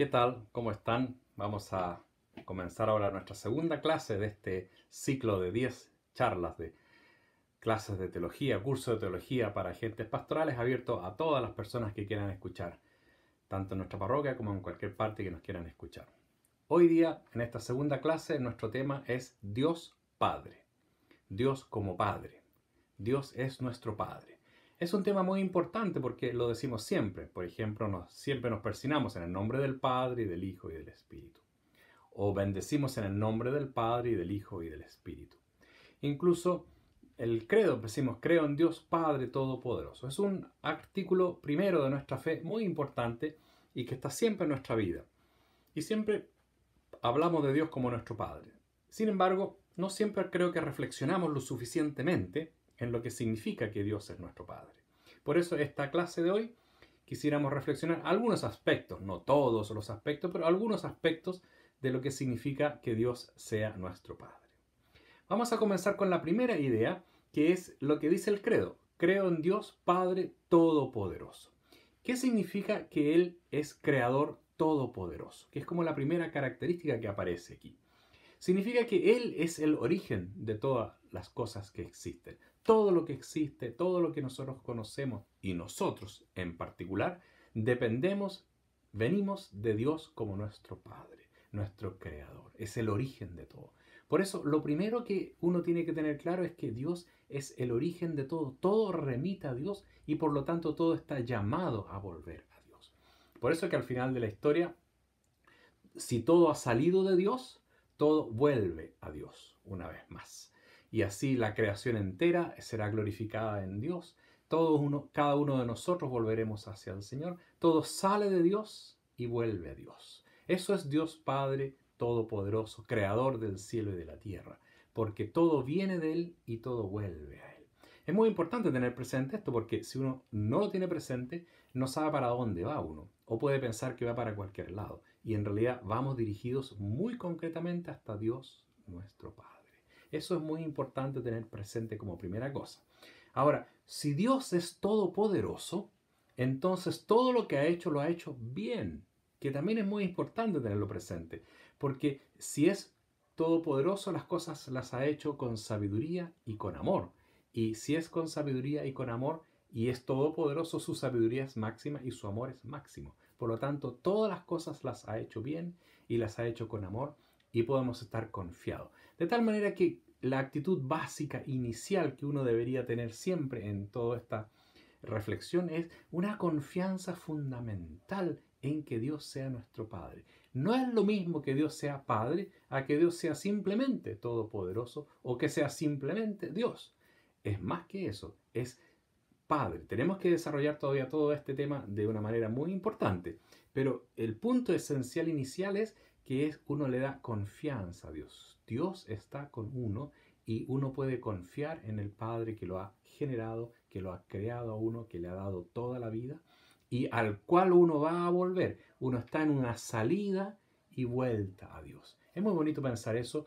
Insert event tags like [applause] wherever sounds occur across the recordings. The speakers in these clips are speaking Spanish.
¿Qué tal? ¿Cómo están? Vamos a comenzar ahora nuestra segunda clase de este ciclo de 10 charlas de clases de teología, curso de teología para agentes pastorales abierto a todas las personas que quieran escuchar, tanto en nuestra parroquia como en cualquier parte que nos quieran escuchar. Hoy día, en esta segunda clase, nuestro tema es Dios Padre. Dios como Padre. Dios es nuestro Padre es un tema muy importante porque lo decimos siempre. Por ejemplo, siempre nos persinamos en el nombre del Padre y del Hijo y del Espíritu. O bendecimos en el nombre del Padre y del Hijo y del Espíritu. Incluso el credo, decimos, creo en Dios Padre Todopoderoso. Es un artículo primero de nuestra fe muy importante y que está siempre en nuestra vida. Y siempre hablamos de Dios como nuestro Padre. Sin embargo, no siempre creo que reflexionamos lo suficientemente en lo que significa que Dios es nuestro Padre. Por eso esta clase de hoy quisiéramos reflexionar algunos aspectos, no todos los aspectos, pero algunos aspectos de lo que significa que Dios sea nuestro Padre. Vamos a comenzar con la primera idea, que es lo que dice el credo. Creo en Dios Padre Todopoderoso. ¿Qué significa que Él es Creador Todopoderoso? Que es como la primera característica que aparece aquí. Significa que Él es el origen de todas las cosas que existen todo lo que existe, todo lo que nosotros conocemos y nosotros en particular, dependemos, venimos de Dios como nuestro Padre, nuestro Creador. Es el origen de todo. Por eso, lo primero que uno tiene que tener claro es que Dios es el origen de todo. Todo remite a Dios y por lo tanto todo está llamado a volver a Dios. Por eso que al final de la historia, si todo ha salido de Dios, todo vuelve a Dios una vez más y así la creación entera será glorificada en Dios. uno, cada uno de nosotros volveremos hacia el Señor. Todo sale de Dios y vuelve a Dios. Eso es Dios Padre Todopoderoso, Creador del cielo y de la tierra, porque todo viene de Él y todo vuelve a Él. Es muy importante tener presente esto porque si uno no lo tiene presente, no sabe para dónde va uno, o puede pensar que va para cualquier lado, y en realidad vamos dirigidos muy concretamente hasta Dios nuestro Padre. Eso es muy importante tener presente como primera cosa. Ahora, si Dios es todopoderoso, entonces todo lo que ha hecho lo ha hecho bien, que también es muy importante tenerlo presente, porque si es todopoderoso, las cosas las ha hecho con sabiduría y con amor. Y si es con sabiduría y con amor, y es todopoderoso, su sabiduría es máxima y su amor es máximo. Por lo tanto, todas las cosas las ha hecho bien y las ha hecho con amor y podemos estar confiados. De tal manera que la actitud básica inicial que uno debería tener siempre en toda esta reflexión es una confianza fundamental en que Dios sea nuestro Padre. No es lo mismo que Dios sea Padre a que Dios sea simplemente Todopoderoso o que sea simplemente Dios. Es más que eso, es Padre. Tenemos que desarrollar todavía todo este tema de una manera muy importante, pero el punto esencial inicial es que es uno le da confianza a Dios. Dios está con uno y uno puede confiar en el Padre que lo ha generado, que lo ha creado a uno, que le ha dado toda la vida y al cual uno va a volver. Uno está en una salida y vuelta a Dios. Es muy bonito pensar eso,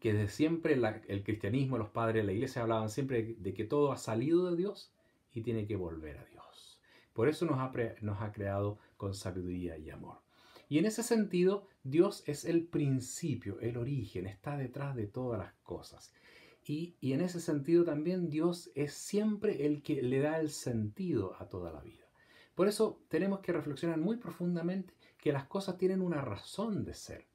que desde siempre el cristianismo, los padres la iglesia hablaban siempre de que todo ha salido de Dios y tiene que volver a Dios. Por eso nos ha creado con sabiduría y amor. Y en ese sentido, Dios es el principio, el origen, está detrás de todas las cosas. Y, en ese sentido también Dios es siempre el que le da el sentido a toda la vida. Por eso tenemos que reflexionar muy profundamente que las cosas tienen una razón de ser.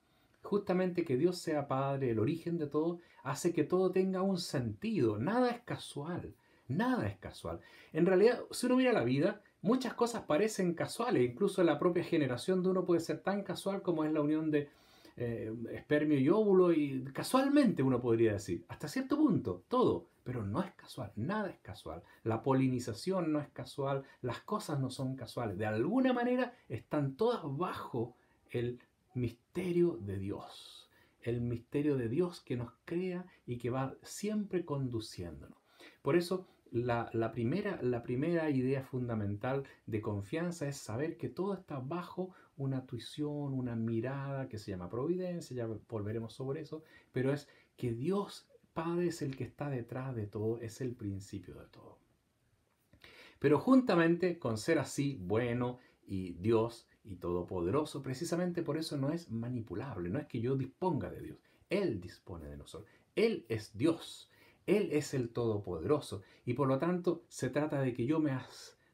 Justamente que Dios sea Padre, el origen de todo, hace que todo tenga un sentido. Nada es casual, nada es casual. En realidad, si uno mira la vida, muchas cosas parecen casuales, incluso la propia generación de uno puede ser tan casual como es la unión de eh, espermio y óvulo, y casualmente uno podría decir, hasta cierto punto, todo, pero no es casual, nada es casual, la polinización no es casual, las cosas no son casuales, de alguna manera están todas bajo el misterio de Dios, el misterio de Dios que nos crea y que va siempre conduciéndonos. Por eso la, primera, la primera idea fundamental de confianza es saber que todo está bajo una tuición, una mirada que se llama providencia, ya volveremos sobre eso, pero es que Dios Padre es el que está detrás de todo, es el principio de todo. Pero juntamente con ser así, bueno y Dios y todopoderoso, precisamente por eso no es manipulable, no es que yo disponga de Dios, Él dispone de nosotros, Él es Dios. Él es el Todopoderoso y por lo tanto se trata de que yo me,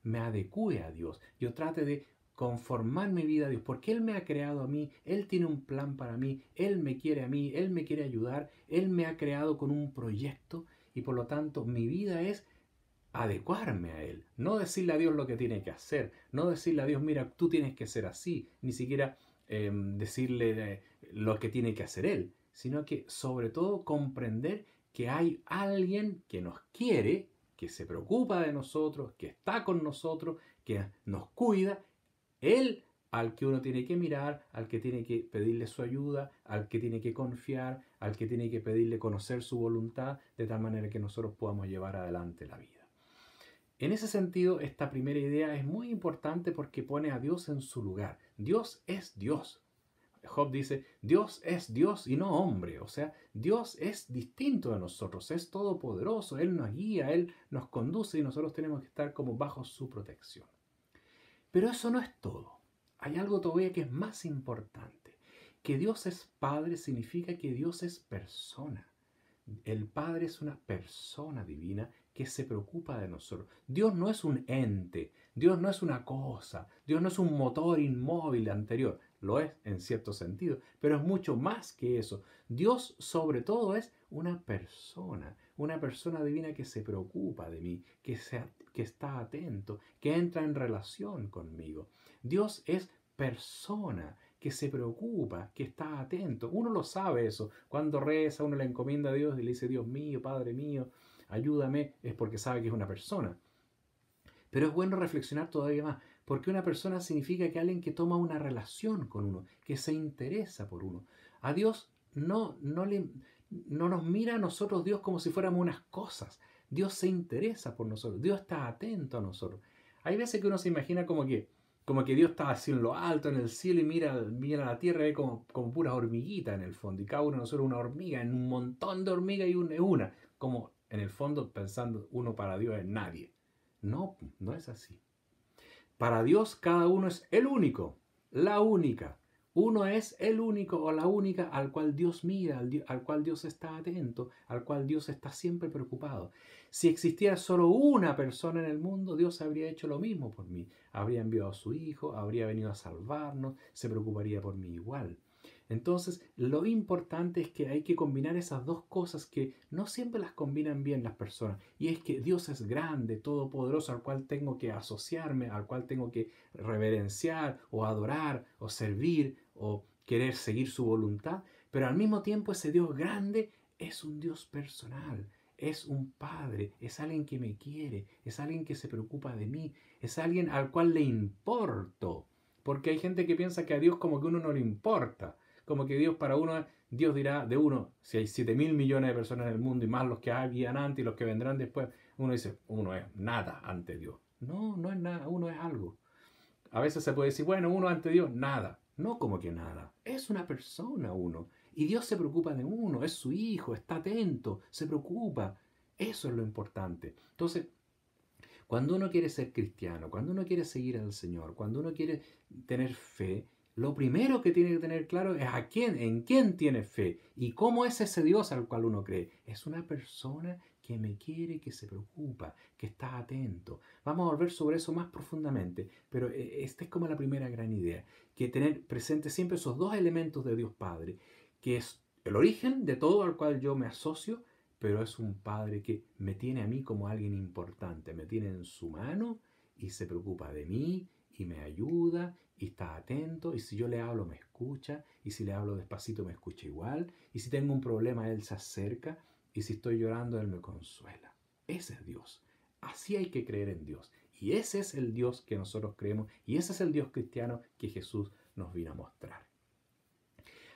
me adecue a Dios, yo trate de conformar mi vida a Dios, porque Él me ha creado a mí, Él tiene un plan para mí, Él me quiere a mí, Él me quiere ayudar, Él me ha creado con un proyecto y por lo tanto mi vida es adecuarme a Él, no decirle a Dios lo que tiene que hacer, no decirle a Dios, mira, tú tienes que ser así, ni siquiera em, decirle eh, lo que tiene que hacer Él, sino que sobre todo comprender que hay alguien que nos quiere, que se preocupa de nosotros, que está con nosotros, que nos cuida. Él al que uno tiene que mirar, al que tiene que pedirle su ayuda, al que tiene que confiar, al que tiene que pedirle conocer su voluntad, de tal manera que nosotros podamos llevar adelante la vida. En ese sentido, esta primera idea es muy importante porque pone a Dios en su lugar. Dios es Dios. Job dice, Dios es Dios y no hombre. O sea, Dios es distinto de nosotros, es todopoderoso, Él nos guía, Él nos conduce y nosotros tenemos que estar como bajo su protección. Pero eso no es todo. Hay algo todavía que es más importante. Que Dios es Padre significa que Dios es persona. El Padre es una persona divina que se preocupa de nosotros. Dios no es un ente, Dios no es una cosa, Dios no es un motor inmóvil anterior lo es en cierto sentido, pero es mucho más que eso. Dios sobre todo es una persona, una persona divina que se preocupa de mí, que, que está atento, que entra en relación conmigo. Dios es persona que se preocupa, que está atento. Uno lo sabe eso. Cuando reza, uno le encomienda a Dios y le dice, Dios mío, Padre mío, ayúdame, es porque sabe que es una persona. Pero es bueno reflexionar todavía más. Porque una persona significa que alguien que toma una relación con uno, que se interesa por uno. A Dios no, no, le, no nos mira a nosotros Dios como si fuéramos unas cosas. Dios se interesa por nosotros, Dios está atento a nosotros. Hay veces que uno se imagina como que, como que Dios está así en lo alto, en el cielo, y mira, mira la tierra y ve como, como puras hormiguitas en el fondo. Y cada uno de nosotros una hormiga, en un montón de hormigas y una, una. Como en el fondo pensando uno para Dios es nadie. No, no es así. Para Dios cada uno es el único, la única. Uno es el único o la única al cual Dios mira, al, cual Dios está atento, al cual Dios está siempre preocupado. Si existiera solo una persona en el mundo, Dios habría hecho lo mismo por mí. Habría enviado a su Hijo, habría venido a salvarnos, se preocuparía por mí igual. Entonces, lo importante es que hay que combinar esas dos cosas que no siempre las combinan bien las personas. Y es que Dios es grande, todopoderoso, al cual tengo que asociarme, al cual tengo que reverenciar o adorar o servir o querer seguir su voluntad. Pero al mismo tiempo ese Dios grande es un Dios personal, es un Padre, es alguien que me quiere, es alguien que se preocupa de mí, es alguien al cual le importo. Porque hay gente que piensa que a Dios como que uno no le importa como que Dios para uno, Dios dirá de uno, si hay 7 mil millones de personas en el mundo y más los que habían antes y los que vendrán después, uno dice, uno es nada ante Dios. No, no es nada, uno es algo. A veces se puede decir, bueno, uno ante Dios, nada. No como que nada, es una persona uno. Y Dios se preocupa de uno, es su hijo, está atento, se preocupa. Eso es lo importante. Entonces, cuando uno quiere ser cristiano, cuando uno quiere seguir al Señor, cuando uno quiere tener fe, lo primero que tiene que tener claro es a quién, en quién tiene fe y cómo es ese Dios al cual uno cree. Es una persona que me quiere, que se preocupa, que está atento. Vamos a volver sobre eso más profundamente, pero e, esta es como la primera gran idea, que tener presente siempre esos dos elementos de Dios Padre, que es el origen de todo al cual yo me asocio, pero es un Padre que me tiene a mí como alguien importante, me tiene en su mano y se preocupa de mí y me ayuda y está atento, y si yo le hablo me escucha, y si le hablo despacito me escucha igual, y si tengo un problema él se acerca, y si estoy llorando él me consuela. Ese es Dios. Así hay que creer en Dios. Y ese es el Dios que nosotros creemos, y ese es el Dios cristiano que Jesús nos vino a mostrar.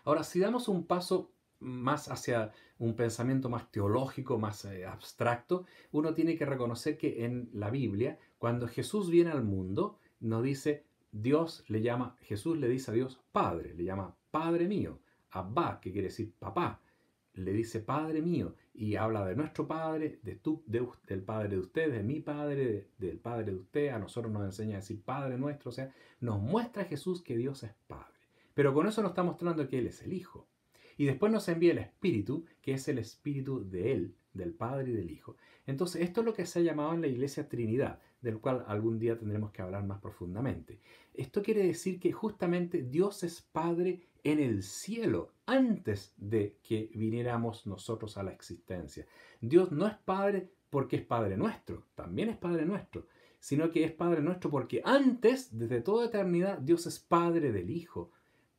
Ahora, si damos un paso más hacia un pensamiento más teológico, más eh, abstracto, uno tiene que reconocer que en la Biblia, cuando Jesús viene al mundo, nos dice, Dios le llama, Jesús le dice a Dios Padre, le llama Padre mío, Abba, que quiere decir papá, le dice Padre mío y habla de nuestro Padre, de tu, del Padre de usted, de mi Padre, del Padre de usted, a nosotros nos enseña a decir Padre nuestro, o sea, nos muestra Jesús que Dios es Padre. Pero con eso nos está mostrando que Él es el Hijo. Y después nos envía el Espíritu, que es el Espíritu de Él, del Padre y del Hijo. Entonces, esto es lo que se ha llamado en la Iglesia Trinidad del cual algún día tendremos que hablar más profundamente. Esto quiere decir que justamente Dios es Padre en el cielo antes de que viniéramos nosotros a la existencia. Dios no es Padre porque es Padre nuestro, también es Padre nuestro, sino que es Padre nuestro porque antes, desde toda eternidad, Dios es Padre del Hijo.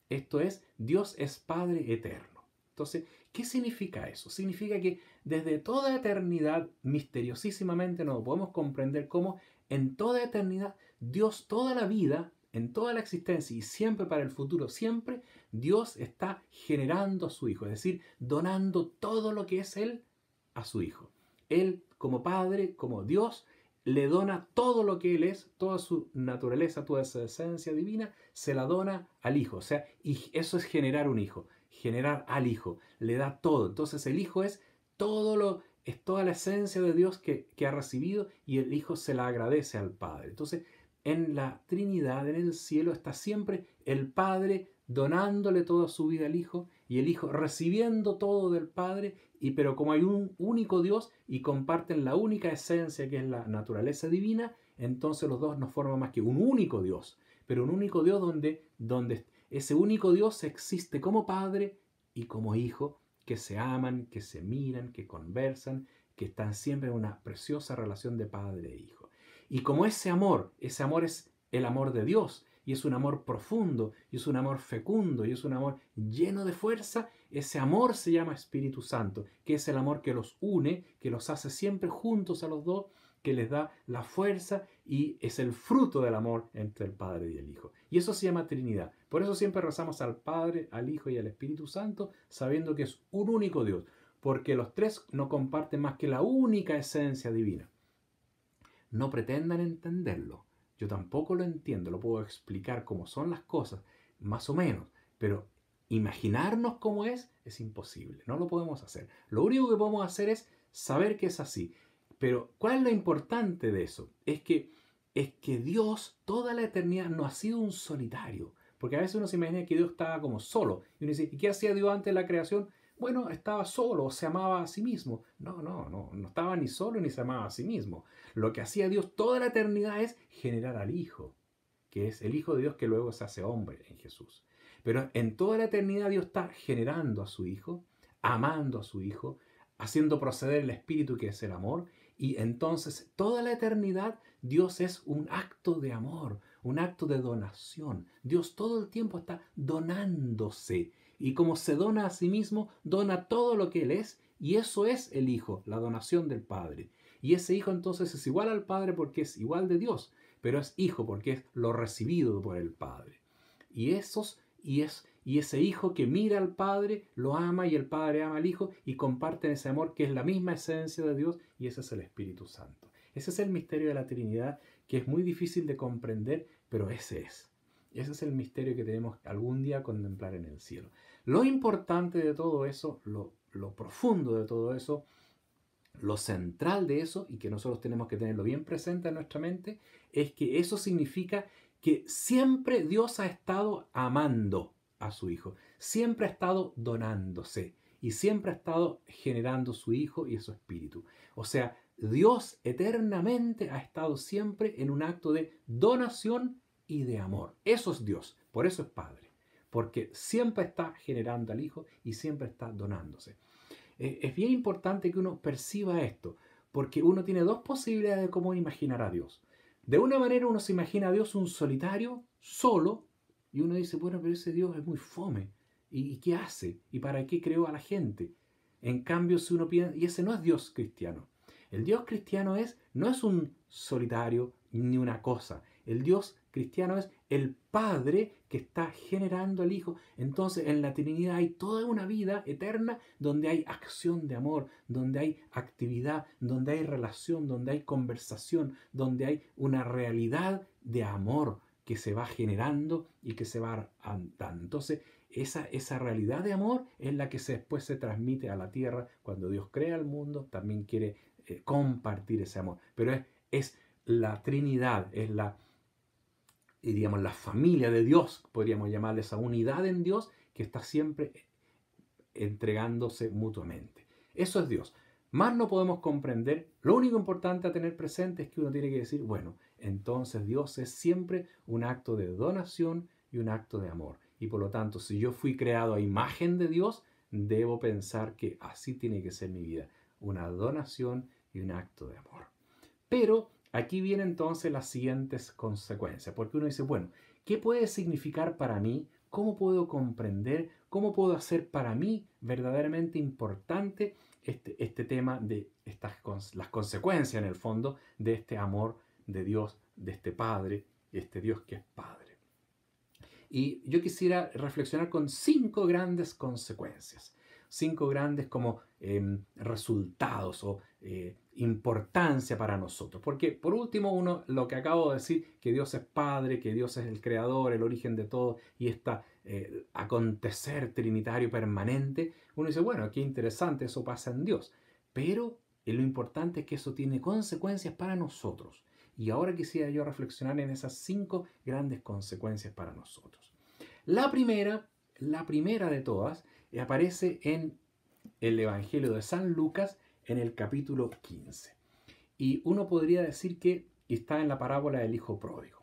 Esto es, Dios es Padre eterno. Entonces, ¿qué significa eso? Significa que desde toda eternidad, misteriosísimamente, no podemos comprender cómo en toda eternidad, Dios toda la vida, en toda la existencia y siempre para el futuro, siempre Dios está generando a su Hijo, es decir, donando todo lo que es Él a su Hijo. Él como Padre, como Dios, le dona todo lo que Él es, toda su naturaleza, toda su esencia divina, se la dona al Hijo. O sea, y eso es generar un Hijo, generar al Hijo, le da todo. Entonces el Hijo es todo lo es toda la esencia de Dios que, ha recibido y el Hijo se la agradece al Padre. Entonces, en la Trinidad, en el cielo, está siempre el Padre donándole toda su vida al Hijo y el Hijo recibiendo todo del Padre, y, pero como hay un único Dios y comparten la única esencia que es la naturaleza divina, entonces los dos no forman más que un único Dios, pero un único Dios donde, donde ese único Dios existe como Padre y como Hijo que se aman, que se miran, que conversan, que están siempre en una preciosa relación de padre e hijo. Y como ese amor, ese amor es el amor de Dios, y es un amor profundo, y es un amor fecundo, y es un amor lleno de fuerza, ese amor se llama Espíritu Santo, que es el amor que los une, que los hace siempre juntos a los dos, que les da la fuerza y es el fruto del amor entre el Padre y el Hijo. Y eso se llama Trinidad. Por eso siempre rezamos al Padre, al Hijo y al Espíritu Santo, sabiendo que es un único Dios, porque los tres no comparten más que la única esencia divina. No pretendan entenderlo. Yo tampoco lo entiendo, lo puedo explicar cómo son las cosas, más o menos, pero imaginarnos cómo es es imposible, no lo podemos hacer. Lo único que podemos hacer es saber que es así. Pero ¿cuál es lo importante de eso? Es que es que Dios toda la eternidad no ha sido un solitario, porque a veces uno se imagina que Dios estaba como solo. Y uno dice, ¿y qué hacía Dios antes de la creación? Bueno, estaba solo, o se amaba a sí mismo. No, no, no, no estaba ni solo ni se amaba a sí mismo. Lo que hacía Dios toda la eternidad es generar al Hijo, que es el Hijo de Dios que luego se hace hombre en Jesús. Pero en toda la eternidad Dios está generando a su Hijo, amando a su Hijo, haciendo proceder el Espíritu que es el amor. Y entonces toda la eternidad Dios es un acto de amor, un acto de donación. Dios todo el tiempo está donándose. Y como se dona a sí mismo, dona todo lo que Él es. Y eso es el Hijo, la donación del Padre. Y ese Hijo entonces es igual al Padre porque es igual de Dios, pero es Hijo porque es lo recibido por el Padre. Y esos y es y ese hijo que mira al Padre lo ama y el Padre ama al Hijo y comparten ese amor que es la misma esencia de Dios y ese es el Espíritu Santo. Ese es el misterio de la Trinidad que es muy difícil de comprender pero ese es. Ese es el misterio que tenemos algún día contemplar en el cielo. Lo importante de todo eso, lo, profundo de todo eso, lo central de eso, y que nosotros tenemos que tenerlo bien presente en nuestra mente, es que eso significa que siempre Dios ha estado amando a su Hijo, siempre ha estado donándose y siempre ha estado generando su Hijo y su Espíritu. O sea, Dios eternamente ha estado siempre en un acto de donación y de amor. Eso es Dios, por eso es Padre, porque siempre está generando al Hijo y siempre está donándose. Eh, es bien importante que uno perciba esto, porque uno tiene dos posibilidades de cómo imaginar a Dios. De una manera uno se imagina a Dios un solitario, solo, y uno dice, bueno, pero ese Dios es muy fome. ¿Y, qué hace? ¿Y para qué creó a la gente? En cambio, si uno piensa, y ese no es Dios cristiano. El Dios cristiano es, no es un solitario ni una cosa. El Dios cristiano es el Padre que está generando al Hijo. Entonces en la Trinidad hay toda una vida eterna donde hay acción de amor, donde hay actividad, donde hay relación, donde hay conversación, donde hay una realidad de amor que se va generando y que se va andando. Entonces esa, esa realidad de amor es la que se, después se transmite a la tierra cuando Dios crea el mundo, también quiere eh, compartir ese amor. Pero es, es la Trinidad, es la, diríamos, la familia de Dios, podríamos llamarle esa unidad en Dios que está siempre entregándose mutuamente. Eso es Dios. Más no podemos comprender. Lo único importante a tener presente es que uno tiene que decir, bueno, entonces Dios es siempre un acto de donación y un acto de amor. Y por lo tanto, si yo fui creado a imagen de Dios, debo pensar que así tiene que ser mi vida. Una donación un acto de amor. Pero aquí vienen entonces las siguientes consecuencias, porque uno dice, bueno, ¿qué puede significar para mí? ¿Cómo puedo comprender? ¿Cómo puedo hacer para mí verdaderamente importante este, este tema de estas, las consecuencias en el fondo de este amor de Dios, de este Padre, este Dios que es Padre? Y yo quisiera reflexionar con cinco grandes consecuencias, cinco grandes como em, resultados o eh, importancia para nosotros. Porque por último, uno, lo que acabo de decir, que Dios es Padre, que Dios es el Creador, el origen de todo, y este acontecer trinitario permanente, uno dice, bueno, qué interesante, eso pasa en Dios. Pero eh, lo importante es que eso tiene consecuencias para nosotros. Y ahora quisiera yo reflexionar en esas cinco grandes consecuencias para nosotros. La primera, la primera de todas, eh, aparece en el Evangelio de San Lucas, en el capítulo 15. Y uno podría decir que está en la parábola del hijo pródigo.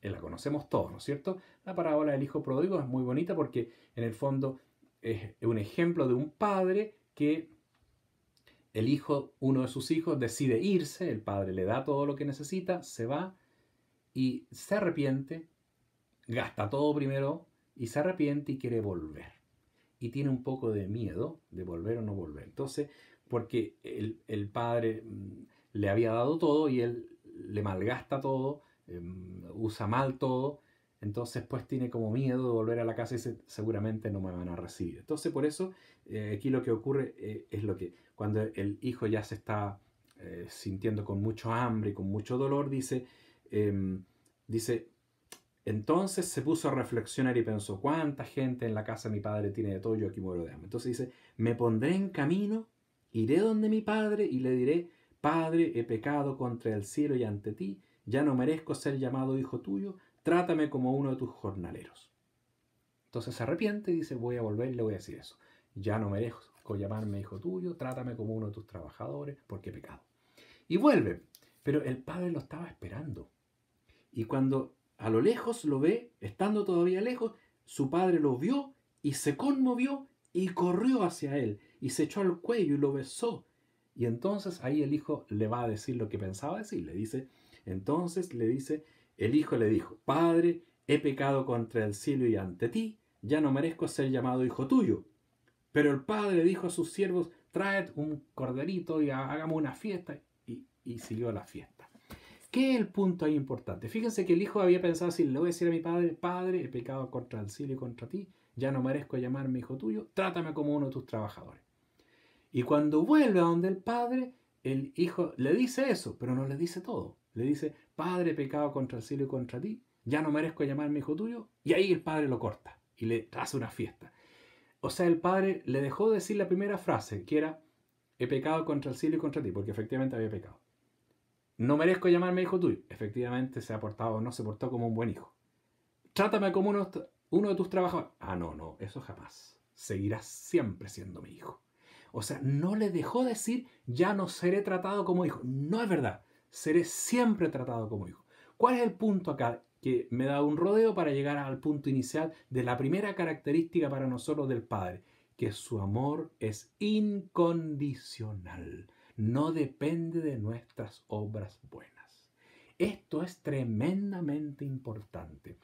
Eh, la conocemos todos, ¿no es cierto? La parábola del hijo pródigo es muy bonita porque en el fondo es un ejemplo de un padre que el hijo, uno de sus hijos, decide irse, el padre le da todo lo que necesita, se va y se arrepiente, gasta todo primero y se arrepiente y quiere volver. Y tiene un poco de miedo de volver o no volver. Entonces, porque el, padre mm, le había dado todo y él le malgasta todo, em, usa mal todo, entonces pues tiene como miedo de volver a la casa y dice, seguramente no me van a recibir. Entonces por eso eh, aquí lo que ocurre eh, es lo que cuando el hijo ya se está eh, sintiendo con mucho hambre y con mucho dolor, dice, em, dice, entonces se puso a reflexionar y pensó, ¿cuánta gente en la casa mi padre tiene de todo? Yo aquí muero de hambre. Entonces dice, me pondré en camino Iré donde mi padre y le diré, Padre, he pecado contra el cielo y ante ti, ya no merezco ser llamado hijo tuyo, trátame como uno de tus jornaleros. Entonces se arrepiente y dice, voy a volver y le voy a decir eso. Ya no merezco llamarme hijo tuyo, trátame como uno de tus trabajadores, porque he pecado. Y vuelve, pero el padre lo estaba esperando. Y cuando a lo lejos lo ve, estando todavía lejos, su padre lo vio y se conmovió y corrió hacia él y se echó al cuello y lo besó. Y entonces ahí el hijo le va a decir lo que pensaba decir. Le dice, entonces le dice, el hijo le dijo, Padre, he pecado contra el cielo y ante ti, ya no merezco ser llamado hijo tuyo. Pero el padre le dijo a sus siervos, traed un corderito y hagamos una fiesta. Y, y siguió la fiesta. ¿Qué es el punto ahí importante? Fíjense que el hijo había pensado así, le voy a decir a mi padre, Padre, he pecado contra el cielo y contra ti, ya no merezco llamarme hijo tuyo, trátame como uno de tus trabajadores. Y cuando vuelve a donde el padre, el hijo le dice eso, pero no le dice todo. Le dice, Padre, he pecado contra el cielo y contra ti, ya no merezco llamarme hijo tuyo. Y ahí el padre lo corta y le hace una fiesta. O sea, el padre le dejó decir la primera frase, que era, he pecado contra el cielo y contra ti, porque efectivamente había pecado. No merezco llamarme hijo tuyo. Efectivamente se ha portado, no se portó como un buen hijo. Trátame como uno, uno de tus trabajadores. Ah, no, no, eso jamás. Seguirás siempre siendo mi hijo. O sea, no le dejó decir, ya no seré tratado como hijo. No es verdad, seré siempre tratado como hijo. ¿Cuál es el punto acá? Que me da un rodeo para llegar al punto inicial de la primera característica para nosotros del Padre, que su amor es incondicional, no depende de nuestras obras buenas. Esto es tremendamente importante.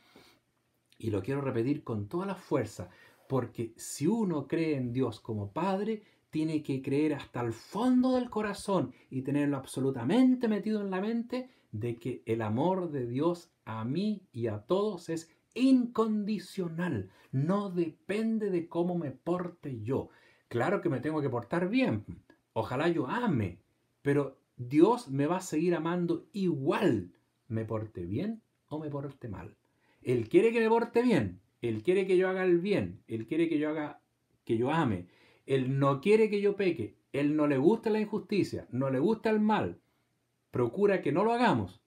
Y lo quiero repetir con toda la fuerza, porque si uno cree en Dios como Padre, tiene que creer hasta el fondo del corazón y tenerlo absolutamente metido en la mente de que el amor de Dios a mí y a todos es incondicional, no depende de cómo me porte yo. Claro que me tengo que portar bien, ojalá yo ame, pero Dios me va a seguir amando igual, me porte bien o me porte mal. Él quiere que me porte bien, Él quiere que yo haga el bien, Él quiere que yo haga que yo ame, él no quiere que yo peque. Él no le gusta la injusticia, no le gusta el mal. Procura que no lo hagamos.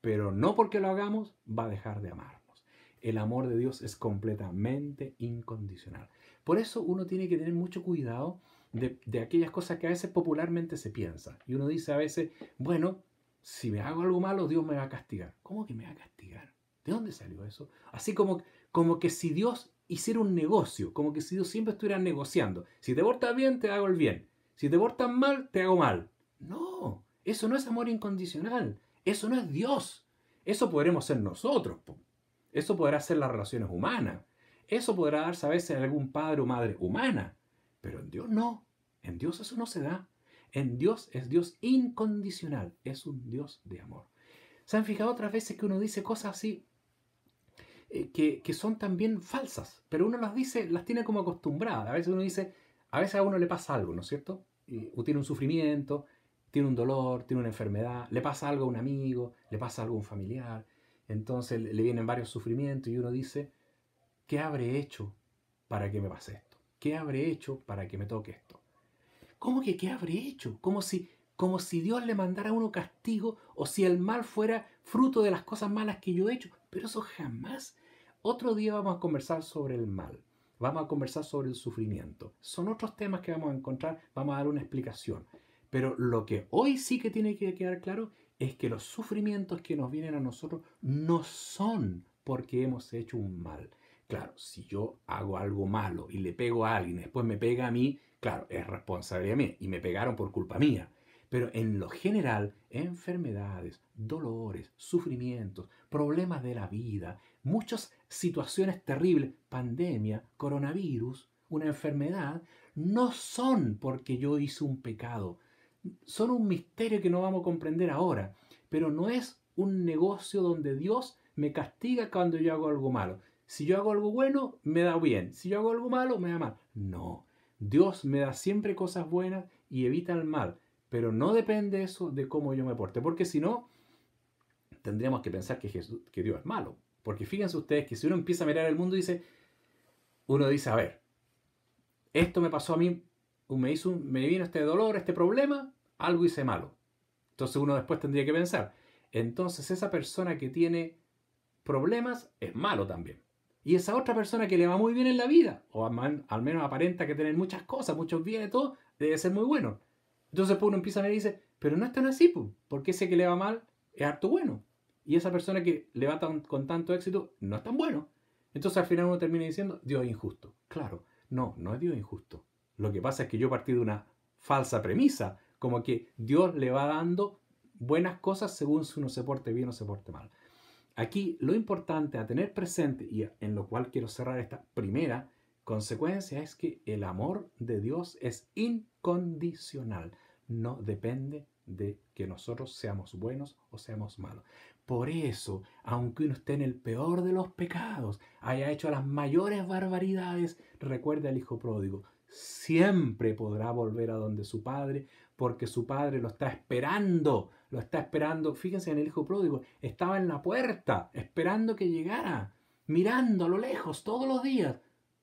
Pero no porque lo hagamos va a dejar de amarnos. El amor de Dios es completamente incondicional. Por eso uno tiene que tener mucho cuidado de, aquellas cosas que a veces popularmente se piensa. Y uno dice a veces, bueno, si me hago algo malo, Dios me va a castigar. ¿Cómo que me va a castigar? ¿De dónde salió eso? Así como, como que si Dios hiciera un negocio, como que si Dios siempre estuviera negociando. Si te portas bien, te hago el bien. Si te portas mal, te hago mal. No, eso no es amor incondicional. Eso no es Dios. Eso podremos ser nosotros. Eso podrá ser las relaciones humanas. Eso podrá darse a veces en algún padre o madre humana. Pero en Dios no. En Dios eso no se da. En Dios es Dios incondicional. Es un Dios de amor. ¿Se han fijado otras veces que uno dice cosas así? Eh, que, son también falsas, pero uno las dice, las tiene como acostumbradas. A veces uno dice, a veces a uno le pasa algo, ¿no es cierto? tiene un sufrimiento, tiene un dolor, tiene una enfermedad, le pasa algo a un amigo, le pasa algo a un familiar, entonces le vienen varios sufrimientos y uno dice, ¿qué habré hecho para que me pase esto? ¿Qué habré hecho para que me toque esto? ¿Cómo que qué habré hecho? Como si, como si Dios le mandara a uno castigo o si el mal fuera fruto de las cosas malas que yo he hecho. Pero eso jamás otro día vamos a conversar sobre el mal, vamos a conversar sobre el sufrimiento. Son otros temas que vamos a encontrar, vamos a dar una explicación. Pero lo que hoy sí que tiene que quedar claro es que los sufrimientos que nos vienen a nosotros no son porque hemos hecho un mal. Claro, si yo hago algo malo y le pego a alguien, después me pega a mí, claro, es responsabilidad mía y me pegaron por culpa mía. Pero en lo general, enfermedades, dolores, sufrimientos, problemas de la vida, muchas situaciones terribles, pandemia, coronavirus, una enfermedad, no son porque yo hice un pecado. Son un misterio que no vamos a comprender ahora. Pero no es un negocio donde Dios me castiga cuando yo hago algo malo. Si yo hago algo bueno, me da bien. Si yo hago algo malo, me da mal. No. Dios me da siempre cosas buenas y evita el mal. Pero no depende eso de cómo yo me porte, porque si no, tendríamos que pensar que, Jesús, que Dios es malo. Porque fíjense ustedes que si uno empieza a mirar el mundo, y dice, uno dice, a ver, esto me pasó a mí, me, hizo, me vino este dolor, este problema, algo hice malo. Entonces uno después tendría que pensar, entonces esa persona que tiene problemas es malo también. Y esa otra persona que le va muy bien en la vida, o al menos aparenta que tiene muchas cosas, muchos bienes, todo, debe ser muy bueno. Entonces pues, uno empieza a ver y dice, pero no es tan así, pues, porque ese que le va mal es harto bueno. Y esa persona que le va con tanto éxito no es tan bueno. Entonces al final uno termina diciendo, Dios es injusto. Claro, no, no es Dios injusto. Lo que pasa es que yo partí de una falsa premisa, como que Dios le va dando buenas cosas según si uno se porte bien o se porte mal. Aquí lo importante a tener presente y en lo cual quiero cerrar esta primera consecuencia es que el amor de Dios es incondicional, no depende de que nosotros seamos buenos o seamos malos. Por eso, aunque uno esté en el peor de los pecados, haya hecho las mayores barbaridades, recuerde al hijo pródigo, siempre podrá volver a donde su padre, porque su padre lo está esperando, lo está esperando. Fíjense en el hijo pródigo, estaba en la puerta, esperando que llegara, mirando a lo lejos todos los días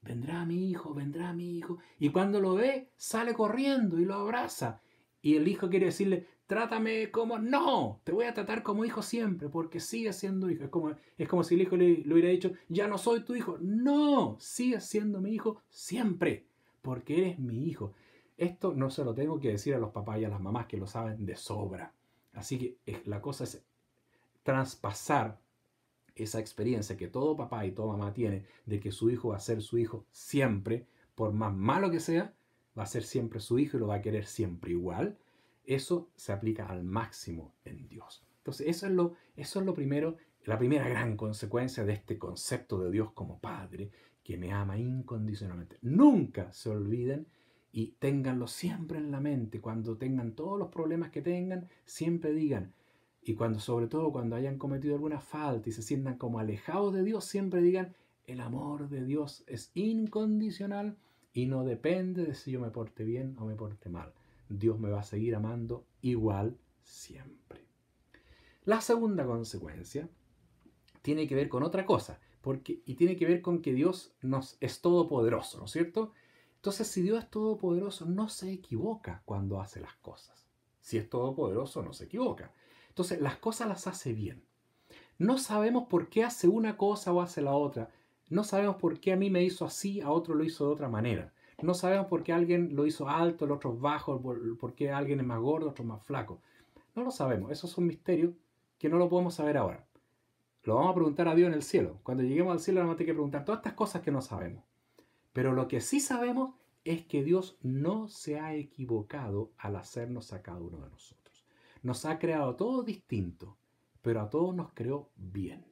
vendrá mi hijo, vendrá mi hijo. Y cuando lo ve, sale corriendo y lo abraza. Y el hijo quiere decirle, trátame como, no, te voy a tratar como hijo siempre, porque sigue siendo hijo. Es como, es como si el hijo le, le hubiera dicho, ya no soy tu hijo. No, sigue siendo mi hijo siempre, porque eres mi hijo. Esto no se lo tengo que decir a los papás y a las mamás que lo saben de sobra. Así que la cosa es traspasar esa experiencia que todo papá y toda mamá tiene de que su hijo va a ser su hijo siempre, por más malo que sea, va a ser siempre su hijo y lo va a querer siempre igual, eso se aplica al máximo en Dios. Entonces, eso es lo, eso es lo primero, la primera gran consecuencia de este concepto de Dios como Padre, que me ama incondicionalmente. Nunca se olviden y ténganlo siempre en la mente. Cuando tengan todos los problemas que tengan, siempre digan, y cuando, sobre todo cuando hayan cometido alguna falta y se sientan como alejados de Dios, siempre digan, el amor de Dios es incondicional y no depende de si yo me porte bien o me porte mal. Dios me va a seguir amando igual siempre. La segunda consecuencia tiene que ver con otra cosa, porque, y tiene que ver con que Dios nos es todopoderoso, ¿no es cierto? Entonces, si Dios es todopoderoso, no se equivoca cuando hace las cosas. Si es todopoderoso, no se equivoca. Entonces, las cosas las hace bien. No sabemos por qué hace una cosa o hace la otra. No sabemos por qué a mí me hizo así, a otro lo hizo de otra manera. No sabemos por qué alguien lo hizo alto, el otro bajo, por, qué alguien es más gordo, otro más flaco. No lo sabemos. Eso es un misterio que no lo podemos saber ahora. Lo vamos a preguntar a Dios en el cielo. Cuando lleguemos al cielo, vamos a tener que preguntar todas estas cosas que no sabemos. Pero lo que sí sabemos es que Dios no se ha equivocado al hacernos a cada uno de nosotros. Nos ha creado todo todos distinto, pero a todos nos creó bien.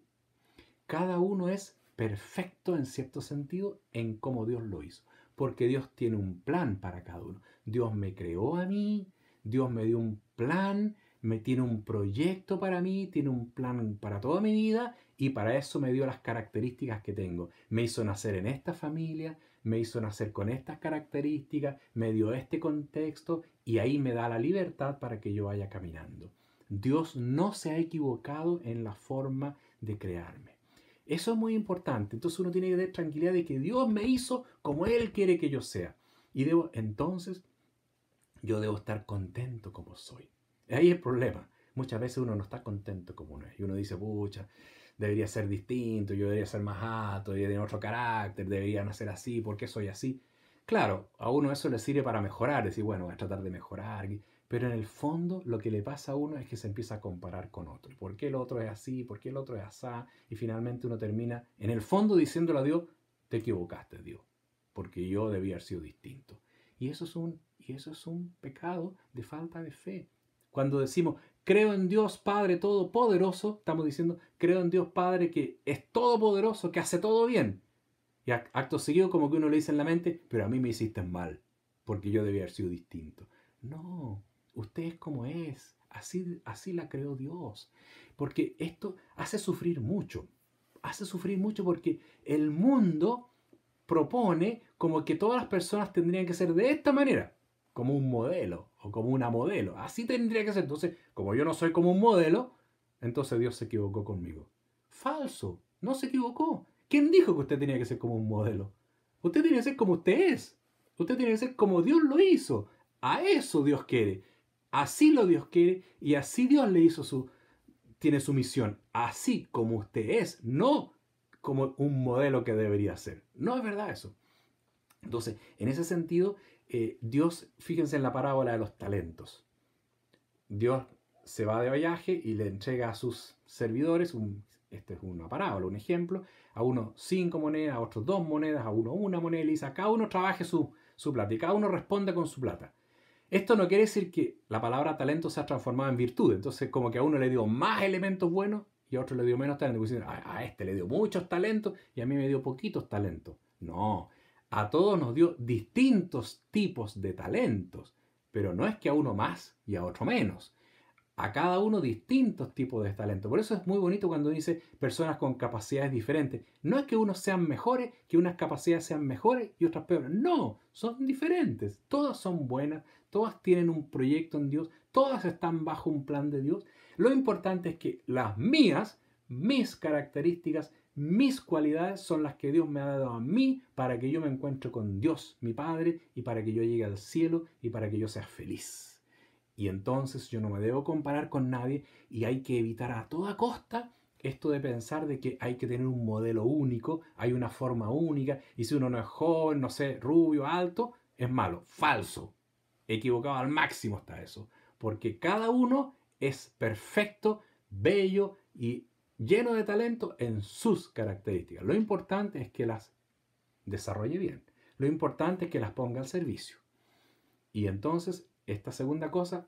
Cada uno es perfecto en cierto sentido en cómo Dios lo hizo, porque Dios tiene un plan para cada uno. Dios me creó a mí, Dios me dio un plan, me tiene un proyecto para mí, tiene un plan para toda mi vida y para eso me dio las características que tengo. Me hizo nacer en esta familia, me hizo nacer con estas características, me dio este contexto y ahí me da la libertad para que yo vaya caminando. Dios no se ha equivocado en la forma de crearme. Eso es muy importante. Entonces uno tiene que tener tranquilidad de que Dios me hizo como Él quiere que yo sea. Y debo, entonces, yo debo estar contento como soy. Ahí es el problema. Muchas veces uno no está contento como uno es. Y uno dice, pucha, debería ser distinto, yo debería ser más alto, debería tener otro carácter, debería nacer así, ¿por qué soy así? Claro, a uno eso le sirve para mejorar, decir, bueno, voy a tratar de mejorar, pero en el fondo lo que le pasa a uno es que se empieza a comparar con otro. ¿Por qué el otro es así? ¿Por qué el otro es así Y finalmente uno termina, en el fondo, diciéndole a Dios, te equivocaste, Dios, porque yo debía haber sido distinto. Y eso es un, y eso es un pecado de falta de fe. Cuando decimos, creo en Dios Padre Todopoderoso, estamos diciendo, creo en Dios Padre que es todopoderoso, que hace todo bien. Y acto seguido como que uno le dice en la mente, pero a mí me hiciste mal, porque yo debía haber sido distinto. No, usted es como es, así, así la creó Dios. Porque esto hace sufrir mucho, hace sufrir mucho porque el mundo propone como que todas las personas tendrían que ser de esta manera como un modelo o como una modelo. Así tendría que ser. Entonces, como yo no soy como un modelo, entonces Dios se equivocó conmigo. Falso, no se equivocó. ¿Quién dijo que usted tenía que ser como un modelo? Usted tiene que ser como usted es. Usted tiene que ser como Dios lo hizo. A eso Dios quiere. Así lo Dios quiere y así Dios le hizo su tiene su misión, así como usted es, no como un modelo que debería ser. No es verdad eso. Entonces, en ese sentido, eh, Dios, fíjense en la parábola de los talentos. Dios se va de viaje y le entrega a sus servidores, un, este es una parábola, un ejemplo, a uno cinco monedas, a otros dos monedas, a uno una moneda, y a cada uno trabaje su, su plata y cada uno responde con su plata. Esto no quiere decir que la palabra talento se ha transformado en virtud, entonces como que a uno le dio más elementos buenos y a otro le dio menos talento. A, a este le dio muchos talentos y a mí me dio poquitos talentos. No, a todos nos dio distintos tipos de talentos, pero no es que a uno más y a otro menos. A cada uno distintos tipos de talentos. Por eso es muy bonito cuando dice personas con capacidades diferentes. No es que unos sean mejores, que unas capacidades sean mejores y otras peores. No, son diferentes. Todas son buenas, todas tienen un proyecto en Dios, todas están bajo un plan de Dios. Lo importante es que las mías, mis características, mis cualidades son las que Dios me ha dado a mí para que yo me encuentre con Dios, mi Padre, y para que yo llegue al cielo y para que yo sea feliz. Y entonces yo no me debo comparar con nadie y hay que evitar a toda costa esto de pensar de que hay que tener un modelo único, hay una forma única, y si uno no es joven, no sé, rubio, alto, es malo, falso, equivocado al máximo está eso, porque cada uno es perfecto, bello y lleno de talento en sus características. Lo importante es que las desarrolle bien. Lo importante es que las ponga al servicio. Y entonces, esta segunda cosa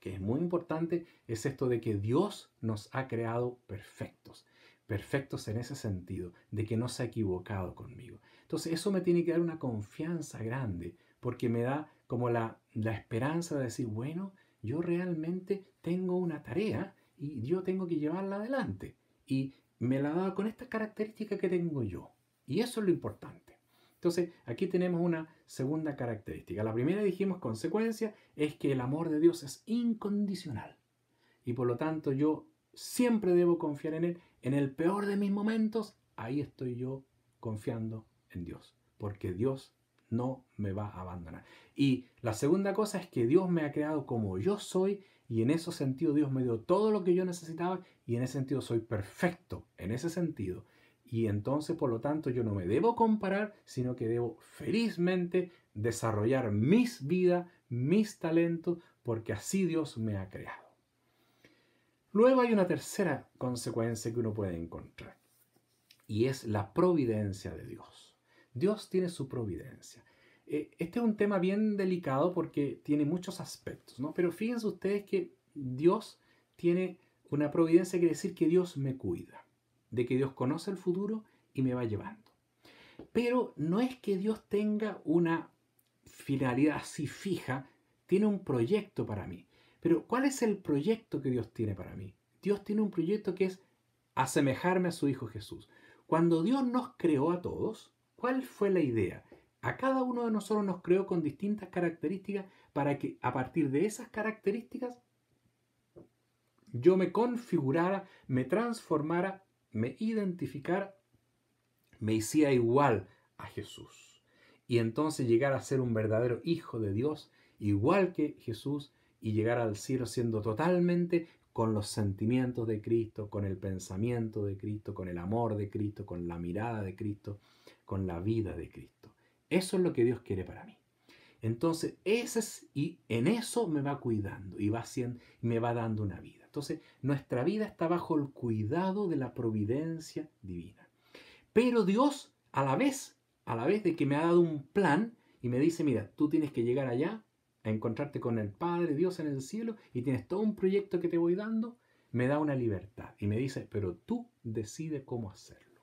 que es muy importante es esto de que Dios nos ha creado perfectos. Perfectos en ese sentido, de que no se ha equivocado conmigo. Entonces, eso me tiene que dar una confianza grande, porque me da como la, la esperanza de decir, bueno, yo realmente tengo una tarea y yo tengo que llevarla adelante. Y me la ha dado con esta característica que tengo yo. Y eso es lo importante. Entonces, aquí tenemos una segunda característica. La primera, dijimos, consecuencia, es que el amor de Dios es incondicional. Y por lo tanto, yo siempre debo confiar en Él. En el peor de mis momentos, ahí estoy yo confiando en Dios. Porque Dios no me va a abandonar. Y la segunda cosa es que Dios me ha creado como yo soy y en ese sentido Dios me dio todo lo que yo necesitaba y en ese sentido soy perfecto, en ese sentido. Y entonces, por lo tanto, yo no me debo comparar, sino que debo felizmente desarrollar mis vidas, mis talentos, porque así Dios me ha creado. Luego hay una tercera consecuencia que uno puede encontrar, y es la providencia de Dios. Dios tiene su providencia. Eh, este es un tema bien delicado porque tiene muchos aspectos, ¿no? Pero fíjense ustedes que Dios tiene una providencia que decir que Dios me cuida, de que Dios conoce el futuro y me va llevando. Pero no es que Dios tenga una finalidad así fija, tiene un proyecto para mí. Pero ¿cuál es el proyecto que Dios tiene para mí? Dios tiene un proyecto que es asemejarme a su Hijo Jesús. Cuando Dios nos creó a todos, ¿cuál fue la idea? A cada uno de nosotros nos creó con distintas características para que a partir de esas características yo me configurara, me transformara, me identificara, me hiciera igual a Jesús. Y entonces llegar a ser un verdadero hijo de Dios, igual que Jesús, y llegar al cielo siendo totalmente con los sentimientos de Cristo, con el pensamiento de Cristo, con el amor de Cristo, con la mirada de Cristo, con la vida de Cristo. Eso es lo que Dios quiere para mí. Entonces, ese es, y en eso me va cuidando y va haciendo, me va dando una vida. Entonces, nuestra vida está bajo el cuidado de la providencia divina. Pero Dios, a la vez, a la vez de que me ha dado un plan y me dice, mira, tú tienes que llegar allá a encontrarte con el Padre Dios en el cielo y tienes todo un proyecto que te voy dando, me da una libertad y me dice, pero tú decides cómo hacerlo.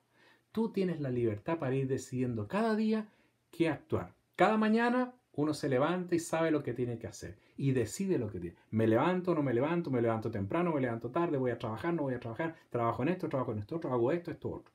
Tú tienes la libertad para ir decidiendo cada día que actuar. Cada mañana uno se levanta y sabe lo que tiene que hacer y decide lo que tiene. Me levanto, no me levanto, me levanto temprano, me levanto tarde, voy a trabajar, no voy a trabajar, trabajo en esto, trabajo en esto, otro, hago esto, esto, otro.